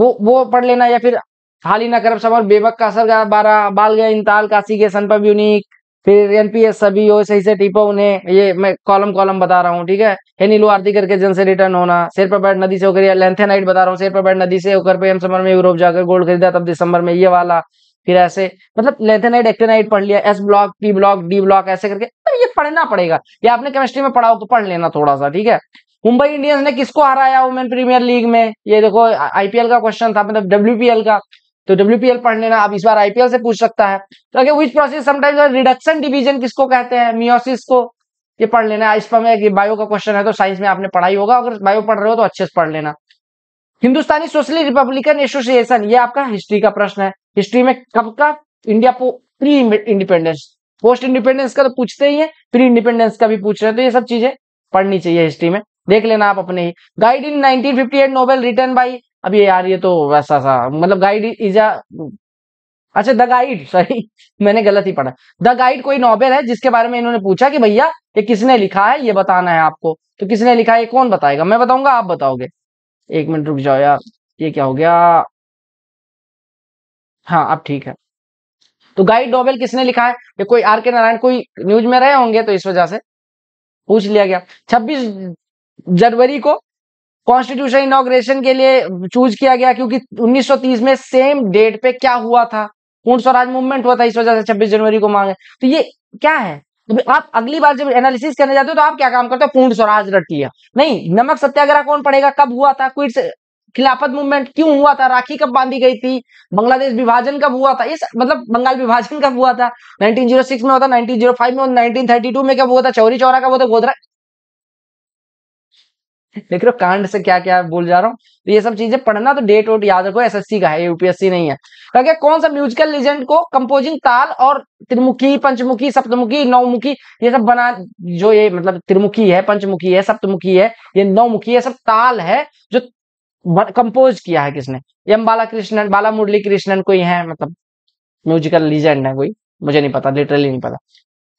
वो वो पढ़ लेना या फिर हाल ही ना बेबक का असर बारह बाल गया इंताल काशी के सनपब यूनिक फिर एनपीएस सभी हो सही से टीपो उन्हें ये मैं कॉलम कॉलम बता रहा हूँ ठीक है हेनीलू आरती करके जन से रिटर्न होना शेर पर बैठ नदी से होकर लेंथेनाइट बता रहा हूँ शेर पर बैठ नदी से होकर पे हम समर में यूरोप जाकर गोल्ड खरीदा तब दिसंबर में ये वाला फिर ऐसे मतलब लेंथेनाइट एक्टेनाइट पढ़ लिया S block P block D block ऐसे करके तो ये पढ़ना पड़ेगा ये आपने केमिस्ट्री में पढ़ा हो तो पढ़ लेना थोड़ा सा ठीक है मुंबई इंडियंस ने किसको हराया वुमेन प्रीमियर लीग में ये देखो आईपीएल का क्वेश्चन था मतलब डब्ल्यूपीएल का तो डब्ल्यूपीएल पढ़ लेना आप इस बार आईपीएल से पूछ सकता है तो अगर which process sometimes reduction division किसको कहते हैं मियोसिस को ये पढ़ लेना इस पर में बायो का क्वेश्चन है तो साइंस में आपने पढ़ाई होगा अगर बायो पढ़ रहे हो तो अच्छे से पढ़ लेना हिंदुस्तानी सोशलिस्ट रिपब्लिकन एसोसिएशन ये आपका हिस्ट्री का प्रश्न है हिस्ट्री में कब का India pre independence post independence का तो पूछते ही है प्री इंडिपेंडेंस का भी पूछ रहे हैं तो ये सब चीजें पढ़नी चाहिए हिस्ट्री में देख लेना आप अपने ही guide in 1958 novel written by अब ये यार ये तो वैसा सा मतलब गाइड इज अ अच्छा द गाइड सॉरी मैंने गलत ही पढ़ा द गाइड कोई नॉवेल है जिसके बारे में इन्होंने पूछा कि भैया ये किसने लिखा है ये बताना है आपको तो किसने लिखा है ये कौन बताएगा मैं बताऊंगा आप बताओगे एक मिनट रुक जाओ यार ये क्या हो गया हाँ अब ठीक है तो गाइड नॉवेल किसने लिखा है ये कोई आर के नारायण कोई न्यूज में रहे होंगे तो इस वजह से पूछ लिया गया छब्बीस जनवरी को कॉन्स्टिट्यूशन इनोग्रेशन के लिए चूज किया गया क्योंकि 1930 में सेम डेट पे क्या हुआ था पूर्ण स्वराज मूवमेंट हुआ था इस वजह से 26 जनवरी को मांगे तो ये क्या है तो आप अगली बार जब एनालिसिस करने जाते हो तो आप क्या काम करते हो पूर्ण स्वराज रट लिया नहीं नमक सत्याग्रह कौन पड़ेगा कब हुआ था क्विट खिलाफत मूवमेंट क्यों हुआ था राखी कब बांधी गई थी बांग्लादेश विभाजन कब हुआ था इस मतलब बंगाल विभाजन कब हुआ था 1906 में होता 1905 में 1932 में कब हुआ था चौरी चौरा कब होता गोधरा देख रहे हो कांड से क्या क्या बोल जा रहा हूँ तो ये सब चीजें पढ़ना तो डेट वोट याद रखो एसएससी का है यूपीएससी नहीं है तो क्या गया कौन सा म्यूजिकल लीजेंड को कंपोजिंग ताल और त्रिमुखी पंचमुखी सप्तमुखी नवमुखी ये सब बना जो ये मतलब त्रिमुखी है पंचमुखी है सप्तमुखी है ये नवमुखी है सब ताल है जो कंपोज किया है किसने एम बाला कृष्णन बाला मुरली कृष्णन कोई है मतलब म्यूजिकल लीजेंड है कोई मुझे नहीं पता लिटरली नहीं पता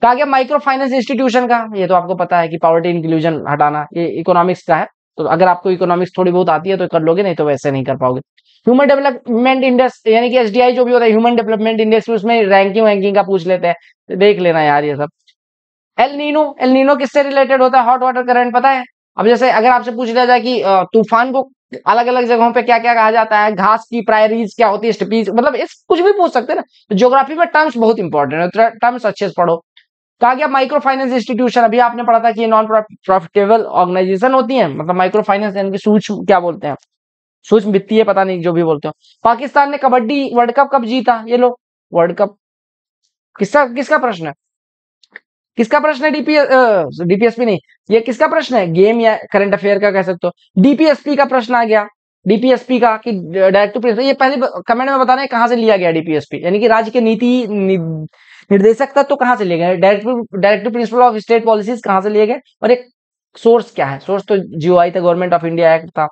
कहा गया माइक्रो फाइनेंस इंस्टीट्यूशन का ये तो आपको पता है कि पॉवर्टी इंक्लूजन हटाना ये इकोनॉमिक्स का है तो अगर आपको इकोनॉमिक्स थोड़ी बहुत आती है तो कर लोगे नहीं तो वैसे नहीं कर पाओगे ह्यूमन डेवलपमेंट इंडेक्स यानी कि एसडीआई जो भी होता है ह्यूमन डेवलपमेंट इंडेक्स में उसमें रैंकिंग वैंकिंग का पूछ लेते हैं देख लेना यार ये सब एल नीनो एल नीनो किससे रिलेटेड होता है हॉट वाटर करंट पता है अब जैसे अगर आपसे पूछ लिया जाए कि तूफान को अलग अलग जगहों पे क्या क्या कहा जाता है घास की प्रायरीज क्या होती है स्टपीज मतलब इस कुछ भी पूछ सकते हैं ना तो ज्योग्राफी में टर्म्स बहुत इंपॉर्टेंट है टर्म्स अच्छे से पढ़ो कहा गया माइक्रो फाइनेंस इंस्टीट्यूशन अभी आपने पढ़ा था कि नॉन प्रॉफिटेबल ऑर्गेनाइजेशन होती है मतलब माइक्रो फाइनेंस यानी कि सूक्ष्म क्या बोलते हैं सूक्ष्म वित्तीय पता नहीं जो भी बोलते हो पाकिस्तान ने कबड्डी वर्ल्ड कप कब जीता ये लो वर्ल्ड कप किसका किसका प्रश्न है किसका प्रश्न है डीपीएस डीपीएसपी नहीं ये किसका प्रश्न है गेम या करंट अफेयर का कह सकते हो डीपीएसपी का प्रश्न आ गया डीपीएसपी का कि डायरेक्ट टू प्रिंसिपल ये पहले कमेंट में बताना है कहां से लिया गया डीपीएसपी यानी कि राज्य के नीति नि, निर्देशक तत्व तो कहां से लिए गए directive directive principle of state policies कहां से लिए गए और एक सोर्स क्या है सोर्स तो जियो आई था गवर्नमेंट ऑफ इंडिया एक्ट था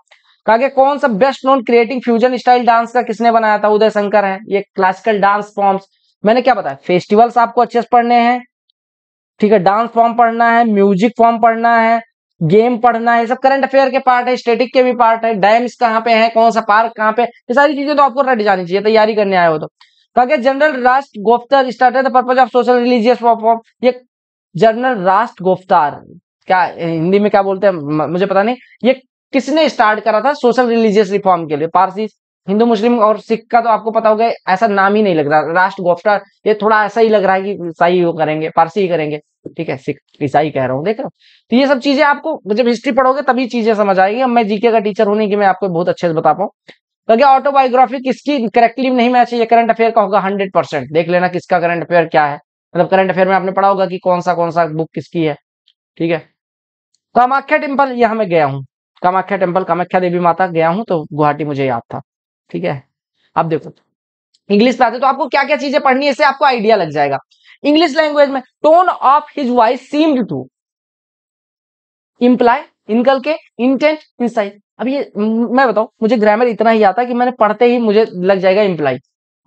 कहा गया कौन सा best known creating fusion style dance का किसने बनाया था उदय शंकर है ये क्लासिकल डांस फॉर्म्स मैंने क्या बताया फेस्टिवल्स आपको अच्छे से पढ़ने हैं ठीक है डांस फॉर्म पढ़ना है म्यूजिक फॉर्म पढ़ना है गेम पढ़ना है सब करंट अफेयर के पार्ट है स्टेटिक के भी पार्ट है डैम्स कहाँ पे है कौन सा पार्क कहाँ पे ये सारी चीजें तो आपको रेडी जानी चाहिए तैयारी करने आए हो तो कहा general Rast Goftar started the purpose of social religious ये जनरल राष्ट्र गोफ्तार क्या हिंदी में क्या बोलते हैं मुझे पता नहीं ये किसने स्टार्ट करा था सोशल रिलीजियस रिफॉर्म के लिए पारसी हिंदू मुस्लिम और सिख का तो आपको पता होगा ऐसा नाम ही नहीं लग रहा राष्ट्र गोफ्तार ये थोड़ा ऐसा ही लग रहा है कि ईसाई वो करेंगे पारसी ही करेंगे ठीक है सिख ईसाई कह रहा हूँ देख रहा हूँ तो ये सब चीजें आपको जब हिस्ट्री पढ़ोगे तभी चीजें समझ आएगी अब मैं जीके का टीचर होने की मैं आपको बहुत अच्छे से बता पाऊँ तो क्या ऑटोबायोग्राफी किसकी करेक्टली नहीं मैच है ये करंट अफेयर का होगा हंड्रेड परसेंट देख लेना किसका करंट अफेयर क्या है मतलब करंट अफेयर में आपने पढ़ा होगा कि कौन सा कौन सा बुक किसकी है ठीक है कामाख्या टेम्पल यहां मैं गया हूँ कामाख्या टेम्पल कामाख्या देवी माता गया हूँ तो गुवाहाटी मुझे याद था ठीक है अब देखो इंग्लिश में आते तो आपको क्या क्या चीजें पढ़नी है इससे आपको आइडिया लग जाएगा इंग्लिश लैंग्वेज में tone of his voice seemed to imply इनकल के इंटेंट इंसाइट अब ये मैं बताऊं मुझे ग्रामर इतना ही आता कि मैंने पढ़ते ही मुझे लग जाएगा इम्प्लाई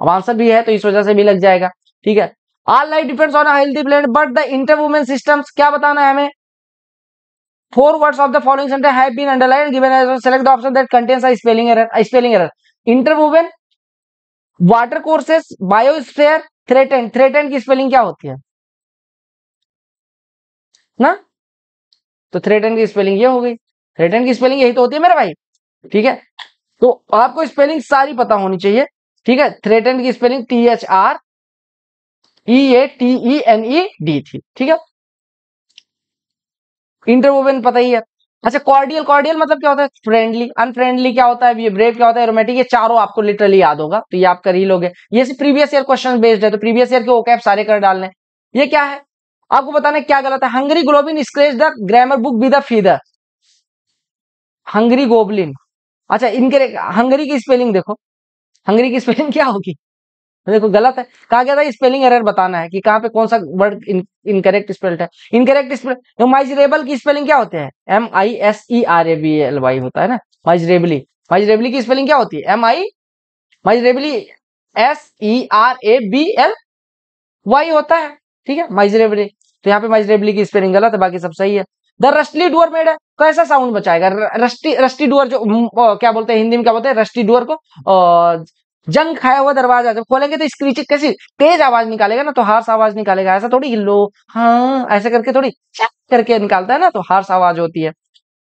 अब आंसर भी है तो इस वजह से भी लग जाएगा ठीक है all life depends on healthy planet but the interwoven system क्या बताना है हमें four words of the following have been underline given as select the option that a spelling error spelling error water courses biosphere threaten threaten की spelling क्या होती है ना तो थ्रेटन की स्पेलिंग ये हो गई रिटर्न की स्पेलिंग यही तो होती है मेरे भाई ठीक है तो आपको स्पेलिंग सारी पता होनी चाहिए ठीक है थ्रेटन की spelling T H R E A T E N E D थी ठीक है इंटरवोवन पता ही है अच्छा कॉर्डियल कॉर्डियल मतलब क्या होता है फ्रेंडली अनफ्रेंडली क्या होता है ये ब्रेव क्या होता है एरोमेटिक ये चारों आपको लिटरली याद होगा तो ये आप कर ही लोगे ये सिर्फ प्रीवियस ईयर क्वेश्चन बेस्ड है तो प्रीवियस ईयर के ओकैप सारे कर डालने ये क्या है आपको बताना क्या गलत है hungry goblin scratch the grammar book with the feather hungry goblin अच्छा इनके हंगरी की स्पेलिंग देखो हंगरी की स्पेलिंग क्या होगी देखो गलत है कहा गया था स्पेलिंग एरर बताना है कि कहाँ पे कौन सा वर्ड इनकरेक्ट स्पेल्ड है इनकरेक्ट स्पेल माइजरेबल की स्पेलिंग क्या होते हैं M I S E R A B L Y होता है ना माइजरेबली माइजरेबली की स्पेलिंग क्या होती है M I miserably S E R A B L Y होता है ठीक है माइजरेबली तो यहाँ पे माइजरेबली की स्पेलिंग गलत है बाकी सब सही है द रस्टली डुअर मेड है कैसा साउंड बचाएगा रस्टी रस्टी डुअर जो क्या बोलते हैं हिंदी में क्या बोलते हैं रस्टी डुअर को जंग खाया हुआ दरवाजा जब खोलेंगे तो स्क्रीचिंग कैसी तेज आवाज निकालेगा ना तो हार्स आवाज निकालेगा ऐसा थोड़ी हिलो हाँ ऐसे करके थोड़ी करके निकालता है ना तो हार्स आवाज होती है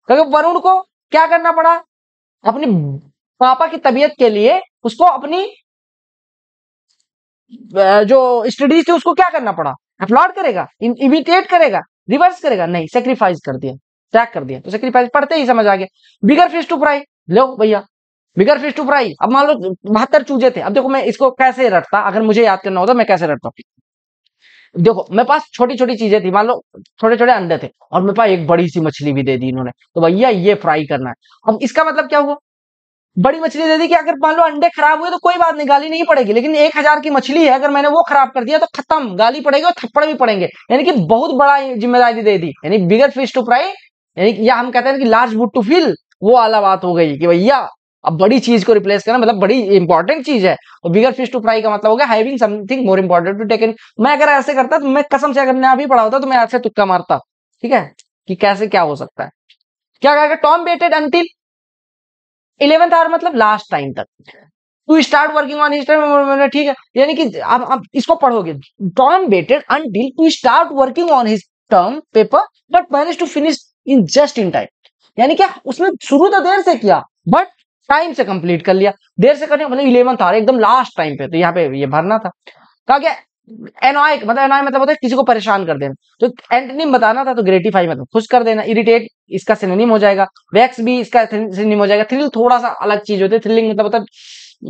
क्योंकि वरुण को क्या करना पड़ा अपनी पापा की तबीयत के लिए उसको अपनी जो स्टडीज थी उसको क्या करना पड़ा अपलॉड करेगा इमिटेट करेगा रिवर्स करेगा नहीं सेक्रीफाइस कर दिया ट्रैक कर दिया तो सेक्रीफाइस पढ़ते ही समझ आ गया बिगर फिश टू फ्राई लो भैया बिगर फिश टू फ्राई अब मान लो बहत्तर चूजे थे अब देखो मैं इसको कैसे रटता अगर मुझे याद करना होता मैं कैसे रटता देखो मेरे पास छोटी छोटी चीजें थी मान लो छोटे छोटे अंडे थे और मेरे पास एक बड़ी सी मछली भी दे दी इन्होंने तो भैया ये फ्राई करना है अब इसका मतलब क्या हुआ बड़ी मछली दे दी कि अगर मान लो अंडे खराब हुए तो कोई बात नहीं गाली नहीं पड़ेगी लेकिन एक हजार की मछली है अगर मैंने वो खराब कर दिया तो खत्म गाली पड़ेगी और थप्पड़ भी पड़ेंगे यानी कि बहुत बड़ा जिम्मेदारी दे दी यानी बिगर फिश टू फ्राई यानी या हम कहते हैं कि लार्ज बुट टू फिल वो आला बात हो गई कि भैया अब बड़ी चीज को रिप्लेस करना मतलब बड़ी इंपॉर्टेंट चीज है और बिगर फिश टू फ्राई का मतलब हो गया having something more important to taken मैं अगर ऐसे करता तो मैं कसम से अगर मैं अभी पढ़ा होता तो मैं ऐसे तुक्का मारता ठीक है कि कैसे क्या हो सकता है क्या कहेगा Tom waited until eleventh hour मतलब लास्ट टाइम तक to start working on history ठीक है यानी कि आप, आप इसको पढ़ोगे Tom waited until to start working on his term paper but manage to finish in just in time यानी क्या उसने शुरू तो देर से किया बट टाइम से कंप्लीट कर लिया देर से करने मतलब इलेवंथ आवर एकदम लास्ट टाइम पे तो यहाँ पे ये भरना था कहा तो गया एनॉय मतलब एनॉय मतलब होता है किसी को परेशान कर देना तो एंटनिम बताना था तो ग्रेटिफाई मतलब खुश कर देना इरिटेट इसका सिनोनिम हो जाएगा वैक्स भी इसका सिनोनिम हो जाएगा थ्रिल थोड़ा सा अलग चीज होती है थ्रिलिंग मतलब होता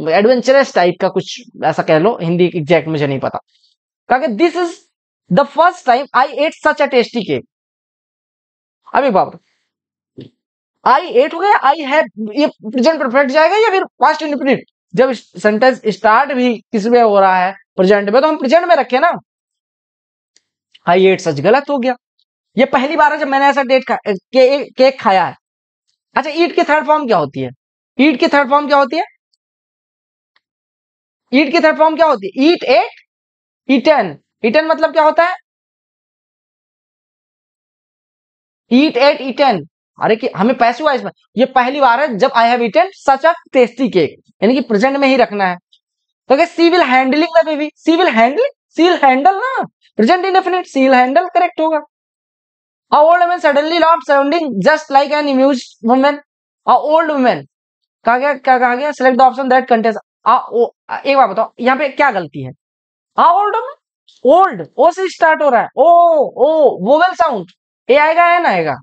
है एडवेंचरस टाइप का कुछ ऐसा कह लो हिंदी एग्जैक्ट मुझे नहीं पता कहा this is the first time I ate such a tasty cake अभी एक आई एट हो गया आई है ये प्रेजेंट परफेक्ट जाएगा या फिर पास्ट इंडिपेंडेंट जब सेंटेंस स्टार्ट भी किस में हो रहा है प्रेजेंट में तो हम प्रेजेंट में रखें ना हाई एट सच गलत हो गया ये पहली बार है जब मैंने ऐसा डेट के, के, केक खाया है अच्छा ईट की थर्ड फॉर्म क्या होती है ईट की थर्ड फॉर्म क्या होती है ईट की थर्ड फॉर्म क्या होती है ईट एट ईटन ईटन मतलब क्या होता है ईट एट ईटन अरे कि हमें पैसे हुआ इसमें ये पहली बार है जब I have eaten such a tasty cake यानी कि प्रेजेंट में ही रखना है तो क्या सिविल हैंडलिंग ना baby she will handling she'll handle ना present indefinite she'll handle correct होगा A old woman suddenly lot surrounding just like an amuse women A old women कहा गया क्या कहा गया select the option that contest आ ओ एक बार बताओ यहाँ पे क्या गलती है आ ओल्ड ओल्ड ओ से स्टार्ट हो रहा है ओ ओ वोवेल साउंड ए आएगा या ना आएगा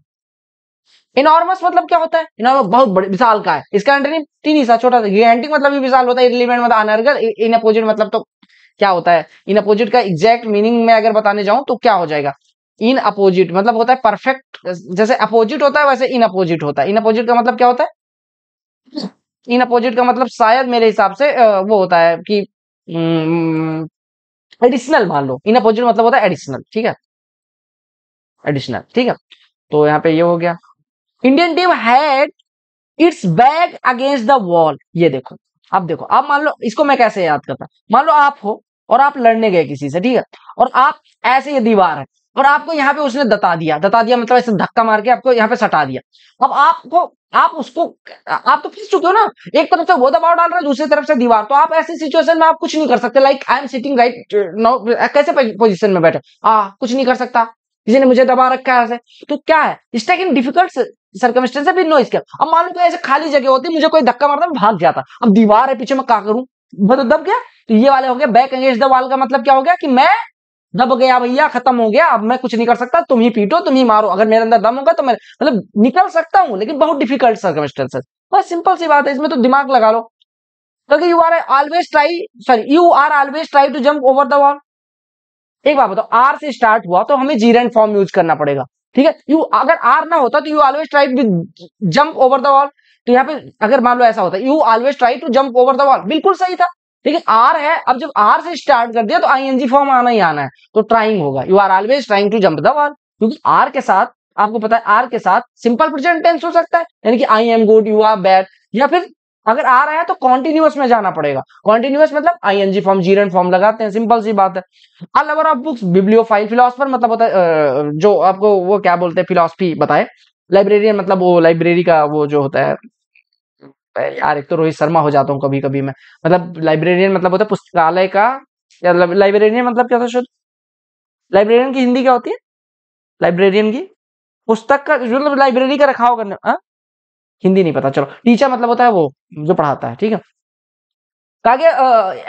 इनॉर्मस मतलब क्या होता है इनॉर्मस बहुत बड़े विशाल का है इसका एंटोनिम तीन हिस्सा छोटा सा गिगेंटिक मतलब भी विशाल होता है इरिलिवेंट मतलब अनर्गल इन अपोजिट मतलब तो क्या होता है इन अपोजिट का एग्जैक्ट मीनिंग में अगर बताने जाऊं तो क्या हो जाएगा इन अपोजिट मतलब होता है परफेक्ट जैसे अपोजिट होता है वैसे इन अपोजिट होता है इन अपोजिट का मतलब क्या होता है इन अपोजिट का मतलब शायद मेरे हिसाब से वो होता है कि एडिशनल हम्म, मान लो इन अपोजिट मतलब होता है एडिशनल ठीक है एडिशनल ठीक है तो यहाँ पे ये हो गया Indian team had its back against the wall ये देखो अब देखो अब मान लो इसको मैं कैसे याद करता मान लो आप हो और आप लड़ने गए किसी से ठीक है और आप ऐसे ये दीवार है और आपको यहाँ पे उसने दता दिया दता दिया मतलब ऐसे धक्का मार के आपको यहाँ पे सटा दिया अब आपको आप उसको आप तो फिर चुके हो ना एक तरफ से वो दबाव डाल रहा है दूसरी तरफ से दीवार तो आप ऐसी सिचुएशन में आप कुछ नहीं कर सकते like I am sitting right no कैसे पोजिशन में बैठे आ कुछ नहीं कर सकता किसी ने मुझे दबा रखा है ऐसे तो क्या है स्टैक इन डिफिकल्ट सरकमस्टेंस है फिर नॉइज क्या अब मान लो ऐसे खाली जगह होती मुझे कोई धक्का मारता मैं भाग जाता अब दीवार है पीछे मैं क्या करूं मतलब दब गया तो ये वाले हो गया बैक अगेंस्ट द वॉल का मतलब क्या हो गया कि मैं दब गया भैया खत्म हो गया अब मैं कुछ नहीं कर सकता तुम ही पीटो तुम ही मारो अगर मेरे अंदर दम होगा तो मैं मतलब निकल सकता हूँ लेकिन बहुत डिफिकल्ट सर्कमस्टेंसेस बस सिंपल सी बात है इसमें तो दिमाग लगा लो क्योंकि you are always try sorry you are always try to jump over the wall एक बात बताओ आर से स्टार्ट हुआ तो हमें जीरेंट फॉर्म यूज करना पड़ेगा ठीक है यू अगर आर ना होता तो you always try to jump over the wall तो यहाँ पे अगर मान लो ऐसा होता you always try to jump over the wall बिल्कुल सही था ठीक है आर है अब जब आर से स्टार्ट कर दिया तो आईएनजी फॉर्म आना ही आना है तो ट्राइंग होगा you are always trying to jump the wall क्योंकि आर के साथ आपको पता है आर के साथ सिंपल प्रेजेंट टेंस हो सकता है यानी कि I am good you are bad या फिर अगर आ रहा है तो कॉन्टिन्यूस में जाना पड़ेगा कॉन्टिन्यूस मतलब आईएनजी फॉर्म जीरो फॉर्म लगाते हैं सिंपल सी बात है मतलब a of books file philosopher मतलब होता है जो आपको वो क्या बोलते हैं फिलोसफी बताए लाइब्रेरियन मतलब वो लाइब्रेरी का वो जो होता है यार एक तो रोहित शर्मा हो जाता हूँ कभी कभी मैं मतलब लाइब्रेरियन मतलब होता है पुस्तकालय का या लाइब्रेरियन मतलब, मतलब क्या होता है शुद्ध लाइब्रेरियन की हिंदी क्या होती है लाइब्रेरियन की पुस्तक का मतलब लाइब्रेरी का रखाव करने आ? हाँ? हिंदी नहीं पता चलो टीचर मतलब होता है वो जो पढ़ाता है ठीक है तो आगे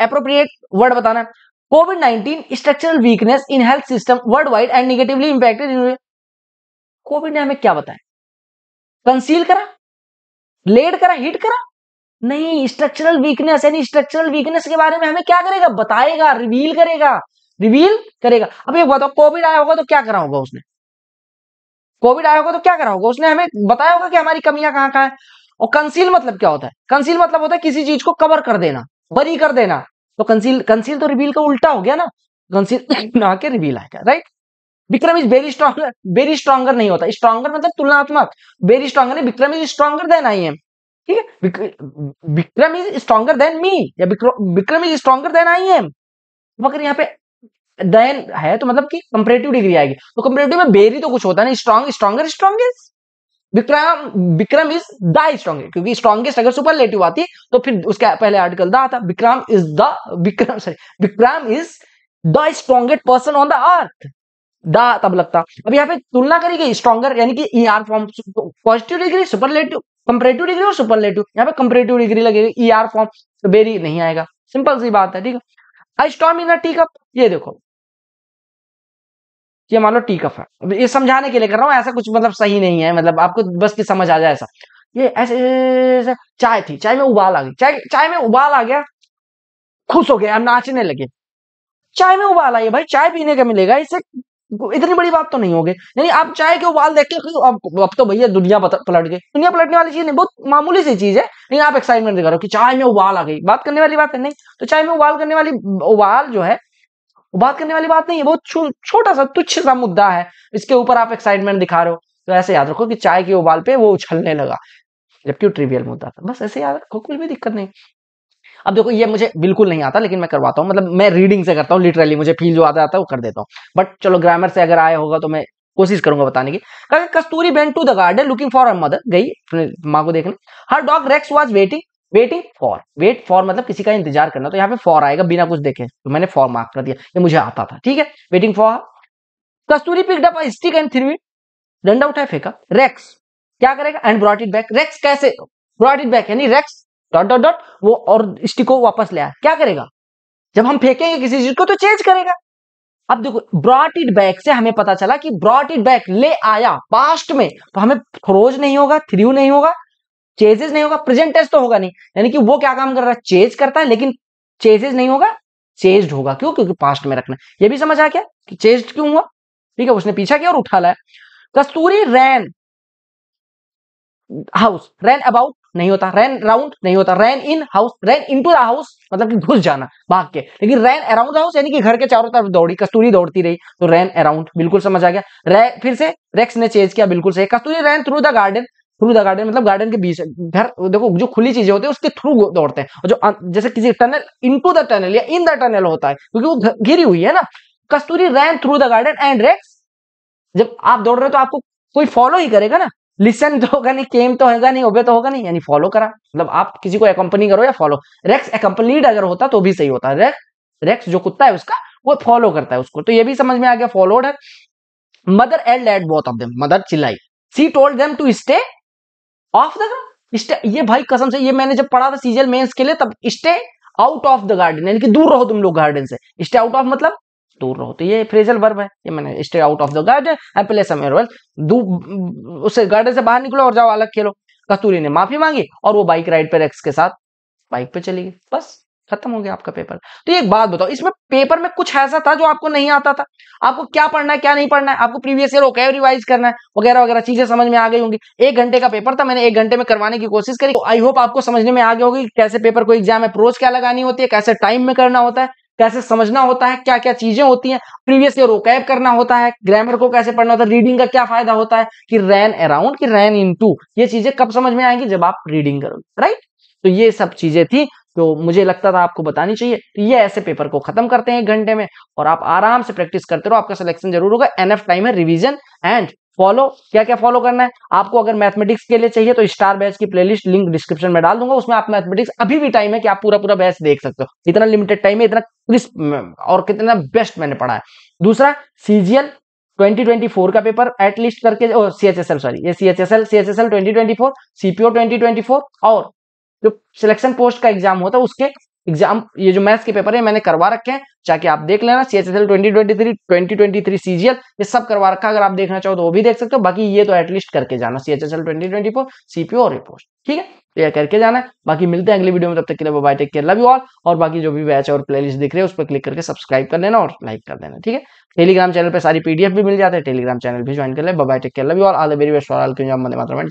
अप्रोप्रिएट वर्ड बताना है Covid nineteen structural weakness in health system world wide and negatively impacted in Covid ने हमें क्या बताया कंसील करा लेड करा हिट करा नहीं स्ट्रक्चरल वीकनेस यानी स्ट्रक्चरल वीकनेस के बारे में हमें क्या करेगा बताएगा रिवील करेगा रिवील करेगा अब ये बताओ तो कोविड आया होगा तो क्या करा होगा उसने कोविड आया होगा तो क्या करा होगा उसने हमें बताया होगा कि हमारी कमियां कहाँ कहाँ है और कंसील मतलब क्या होता है कंसील मतलब होता है किसी चीज को कवर कर देना बरी कर देना तो कंसील कंसील तो रिवील का उल्टा हो गया ना कंसील ना के रिवील आएगा right Vikram is very stronger very stronger नहीं होता स्ट्रॉगर मतलब तुलनात्मक वेरी स्ट्रॉगर नहीं Vikram is stronger than I am ठीक है Vikram is stronger than me या Vikram is stronger than I am मगर यहाँ पे देन है तो मतलब कि कंपेरेटिव डिग्री आएगी तो कंपेरेटिव में बेरी तो कुछ होता नहीं strong stronger strongest Vikram Vikram is the strongest क्योंकि स्ट्रॉगेस्ट अगर सुपर लेटिव आती तो फिर उसका पहले आर्टिकल द आता Vikram is the Vikram sorry Vikram is the strongest person on the earth the तब लगता अब यहाँ पे तुलना करी गई स्ट्रॉगर यानी कि E R form positive degree superlative comparative degree और सुपर लेटिव यहाँ पे कंपेरेटिव डिग्री लगेगी ई आर फॉर्म तो बेरी नहीं आएगा सिंपल सी बात है ठीक है a storm in tea cup ये देखो ये मान लो टी कफ है ये समझाने के लिए कर रहा हूँ ऐसा कुछ मतलब सही नहीं है मतलब आपको बस की समझ आ जाए ऐसा ये ऐसे चाय थी चाय में उबाल आ गई चाय चाय में उबाल आ गया खुश हो गया अब नाचने लगे चाय में उबाल आई भाई चाय पीने का मिलेगा इससे इतनी बड़ी बात तो नहीं होगी यानी आप चाय के उबाल देख के अब अब तो भैया दुनिया पलट गई दुनिया पलटने वाली चीज नहीं बहुत मामूली सी चीज है लेकिन आप एक्साइटमेंट दिखा रहे हो कि चाय में उबाल आ गई बात करने वाली बात है नहीं तो चाय में उबाल करने वाली उबाल जो है वो बात करने वाली बात नहीं है वो छोटा सा तुच्छ सा मुद्दा है इसके ऊपर आप एक्साइटमेंट दिखा रहे हो तो ऐसे याद रखो कि चाय के उबाल पे वो उछलने लगा जबकि वो ट्रिवियल मुद्दा था बस ऐसे याद रखो कोई भी दिक्कत नहीं अब देखो ये मुझे बिल्कुल नहीं आता लेकिन मैं करवाता हूँ मतलब मैं रीडिंग से करता हूँ लिटरली मुझे फील जो आता आता है वो कर देता हूँ बट चलो ग्रामर से अगर आया होगा तो मैं कोशिश करूंगा बताने की कस्तूरी बेन to the garden looking for her mother गई अपने माँ को देखने her dog Rex was waiting waiting for wait for मतलब किसी का इंतजार करना तो यहाँ पे फॉर आएगा बिना कुछ देखे तो मैंने फॉर मार्क कर दिया ये मुझे आता था ठीक है waiting for Kasturi picked up stick and threw डंडा उठाए फेंका रेक्स क्या करेगा and brought it back Rex कैसे ब्रॉट इट बैक यानी रेक्स डॉट डॉट डॉट वो और स्टिक को वापस ले आया क्या करेगा जब हम फेंकेंगे किसी चीज को तो चेंज करेगा अब देखो ब्रॉट इट बैक से हमें पता चला कि ब्रॉट इट बैक ले आया पास्ट में तो हमें थ्रोज नहीं होगा थ्रू नहीं होगा चेजेस नहीं होगा प्रेजेंट टेस्ट तो होगा नहीं यानी कि वो क्या काम कर रहा है चेज करता है लेकिन चेजेस नहीं होगा चेज्ड होगा क्यों क्योंकि पास्ट में रखना ये भी समझ आ गया कि चेज्ड क्यों हुआ ठीक है उसने पीछा किया और उठा लाया कस्तूरी रैन हाउस रैन अबाउट नहीं होता रैन राउंड नहीं होता ran in house ran into the house मतलब कि घुस जाना भाग के लेकिन रैन अराउंड हाउस यानी कि घर के चारों तरफ दौड़ी कस्तूरी दौड़ती रही तो रैन अराउंड बिल्कुल समझ आ गया फिर से रेक्स ने चेज किया बिल्कुल सही Kasturi ran through the garden through the garden मतलब गार्डन के बीच घर देखो जो खुली चीजें होती है उसके थ्रू दौड़ते हैं और जो अं, जैसे किसी टनल इनटू द टनल या इन द टनल होता है क्योंकि वो घिरी हुई है ना Kasturi ran through the garden and Rex जब आप दौड़ रहे हो तो आपको कोई फॉलो ही करेगा ना लिसन तो होगा नहीं केम तो होगा नहीं ओबे तो होगा नहीं यानी फॉलो करा मतलब आप किसी को एकम्पनी करो या फॉलो रेक्स एकम्पनीड अगर होता तो भी सही होता है रेक्स रेक्स जो कुत्ता है उसका वो फॉलो करता है उसको तो ये भी समझ में आ गया फॉलोड है mother yelled at both of them mother चिल्लाई she told them to stay off the ये भाई कसम से ये मैंने जब पढ़ा था सीजल मेंस के लिए तब stay out of the garden यानी कि दूर रहो तुम लोग गार्डन से स्टे आउट ऑफ मतलब दूर रहो तो ये फ्रेजल वर्ब है ये मैंने stay out of the garden समय उससे गार्डन से बाहर निकलो और जाओ अलग खेलो कस्तूरी ने माफी मांगी और वो बाइक राइड पर एक्स के साथ बाइक पे चली गई बस खत्म हो गया आपका पेपर तो एक बात बताओ इसमें पेपर में कुछ ऐसा था जो आपको नहीं आता था आपको क्या पढ़ना है क्या नहीं पढ़ना है आपको प्रीवियस ईयर ओके रिवाइज करना है वगैरह वगैरह चीजें समझ में आ गई होंगी एक घंटे का पेपर था मैंने एक घंटे में करवाने की कोशिश करी आई होप आपको समझने में आगे होगी कैसे पेपर को एग्जाम अप्रोच क्या लगानी होती है कैसे टाइम में करना होता है कैसे समझना होता है क्या क्या चीजें होती हैं प्रीवियस ईयर ओकैब करना होता है ग्रामर को कैसे पढ़ना होता है रीडिंग का क्या फायदा होता है कि रैन अराउंड कि रैन इन ये चीजें कब समझ में आएंगी जब आप रीडिंग करोगे राइट तो ये सब चीजें थी तो मुझे लगता था आपको बतानी चाहिए तो ये ऐसे पेपर को खत्म करते हैं एक घंटे में और आप आराम से प्रैक्टिस करते रहो आपका सिलेक्शन जरूर होगा एनएफ टाइम है रिविजन एंड फॉलो क्या क्या फॉलो करना है आपको अगर मैथमेटिक्स के लिए चाहिए तो स्टार बैच की प्लेलिस्ट लिंक डिस्क्रिप्शन में डाल दूंगा उसमें आप मैथमेटिक्स अभी भी टाइम है कि आप पूरा पूरा बैच देख सकते हो इतना लिमिटेड टाइम है इतना क्रिस्प और कितना बेस्ट मैंने पढ़ा है दूसरा सीजीएल 2024 का पेपर एटलीस्ट करके C H S L sorry C H S L C H S L twenty twenty four CPO twenty twenty four और जो सिलेक्शन पोस्ट का एग्जाम होता है उसके एग्जाम ये जो मैथ्स के पेपर है मैंने करवा रखे हैं चाहे आप देख लेना C H S L twenty twenty three twenty twenty three CGL ये सब करवा रखा अगर आप देखना चाहो तो वो भी देख सकते हो बाकी ये तो एटलीस्ट करके जाना C H S L twenty twenty four और रिपोर्ट ठीक है तो यह करके जाना है बाकी मिलते हैं अगली वीडियो में तब तक के लिए bye take care love you all और बाकी जो भी बैच और प्लेलिस्ट दिख रहे हैं उस पर क्लिक करके सब्सक्राइब कर लेना और लाइक कर देना ठीक है टेलीग्राम चैनल पर सारी पीडीएफ भी मिल जाते हैं टेलीग्राम चैनल भी ज्वाइन कर ले bye take care love you all all the very best for all क्यों मात्र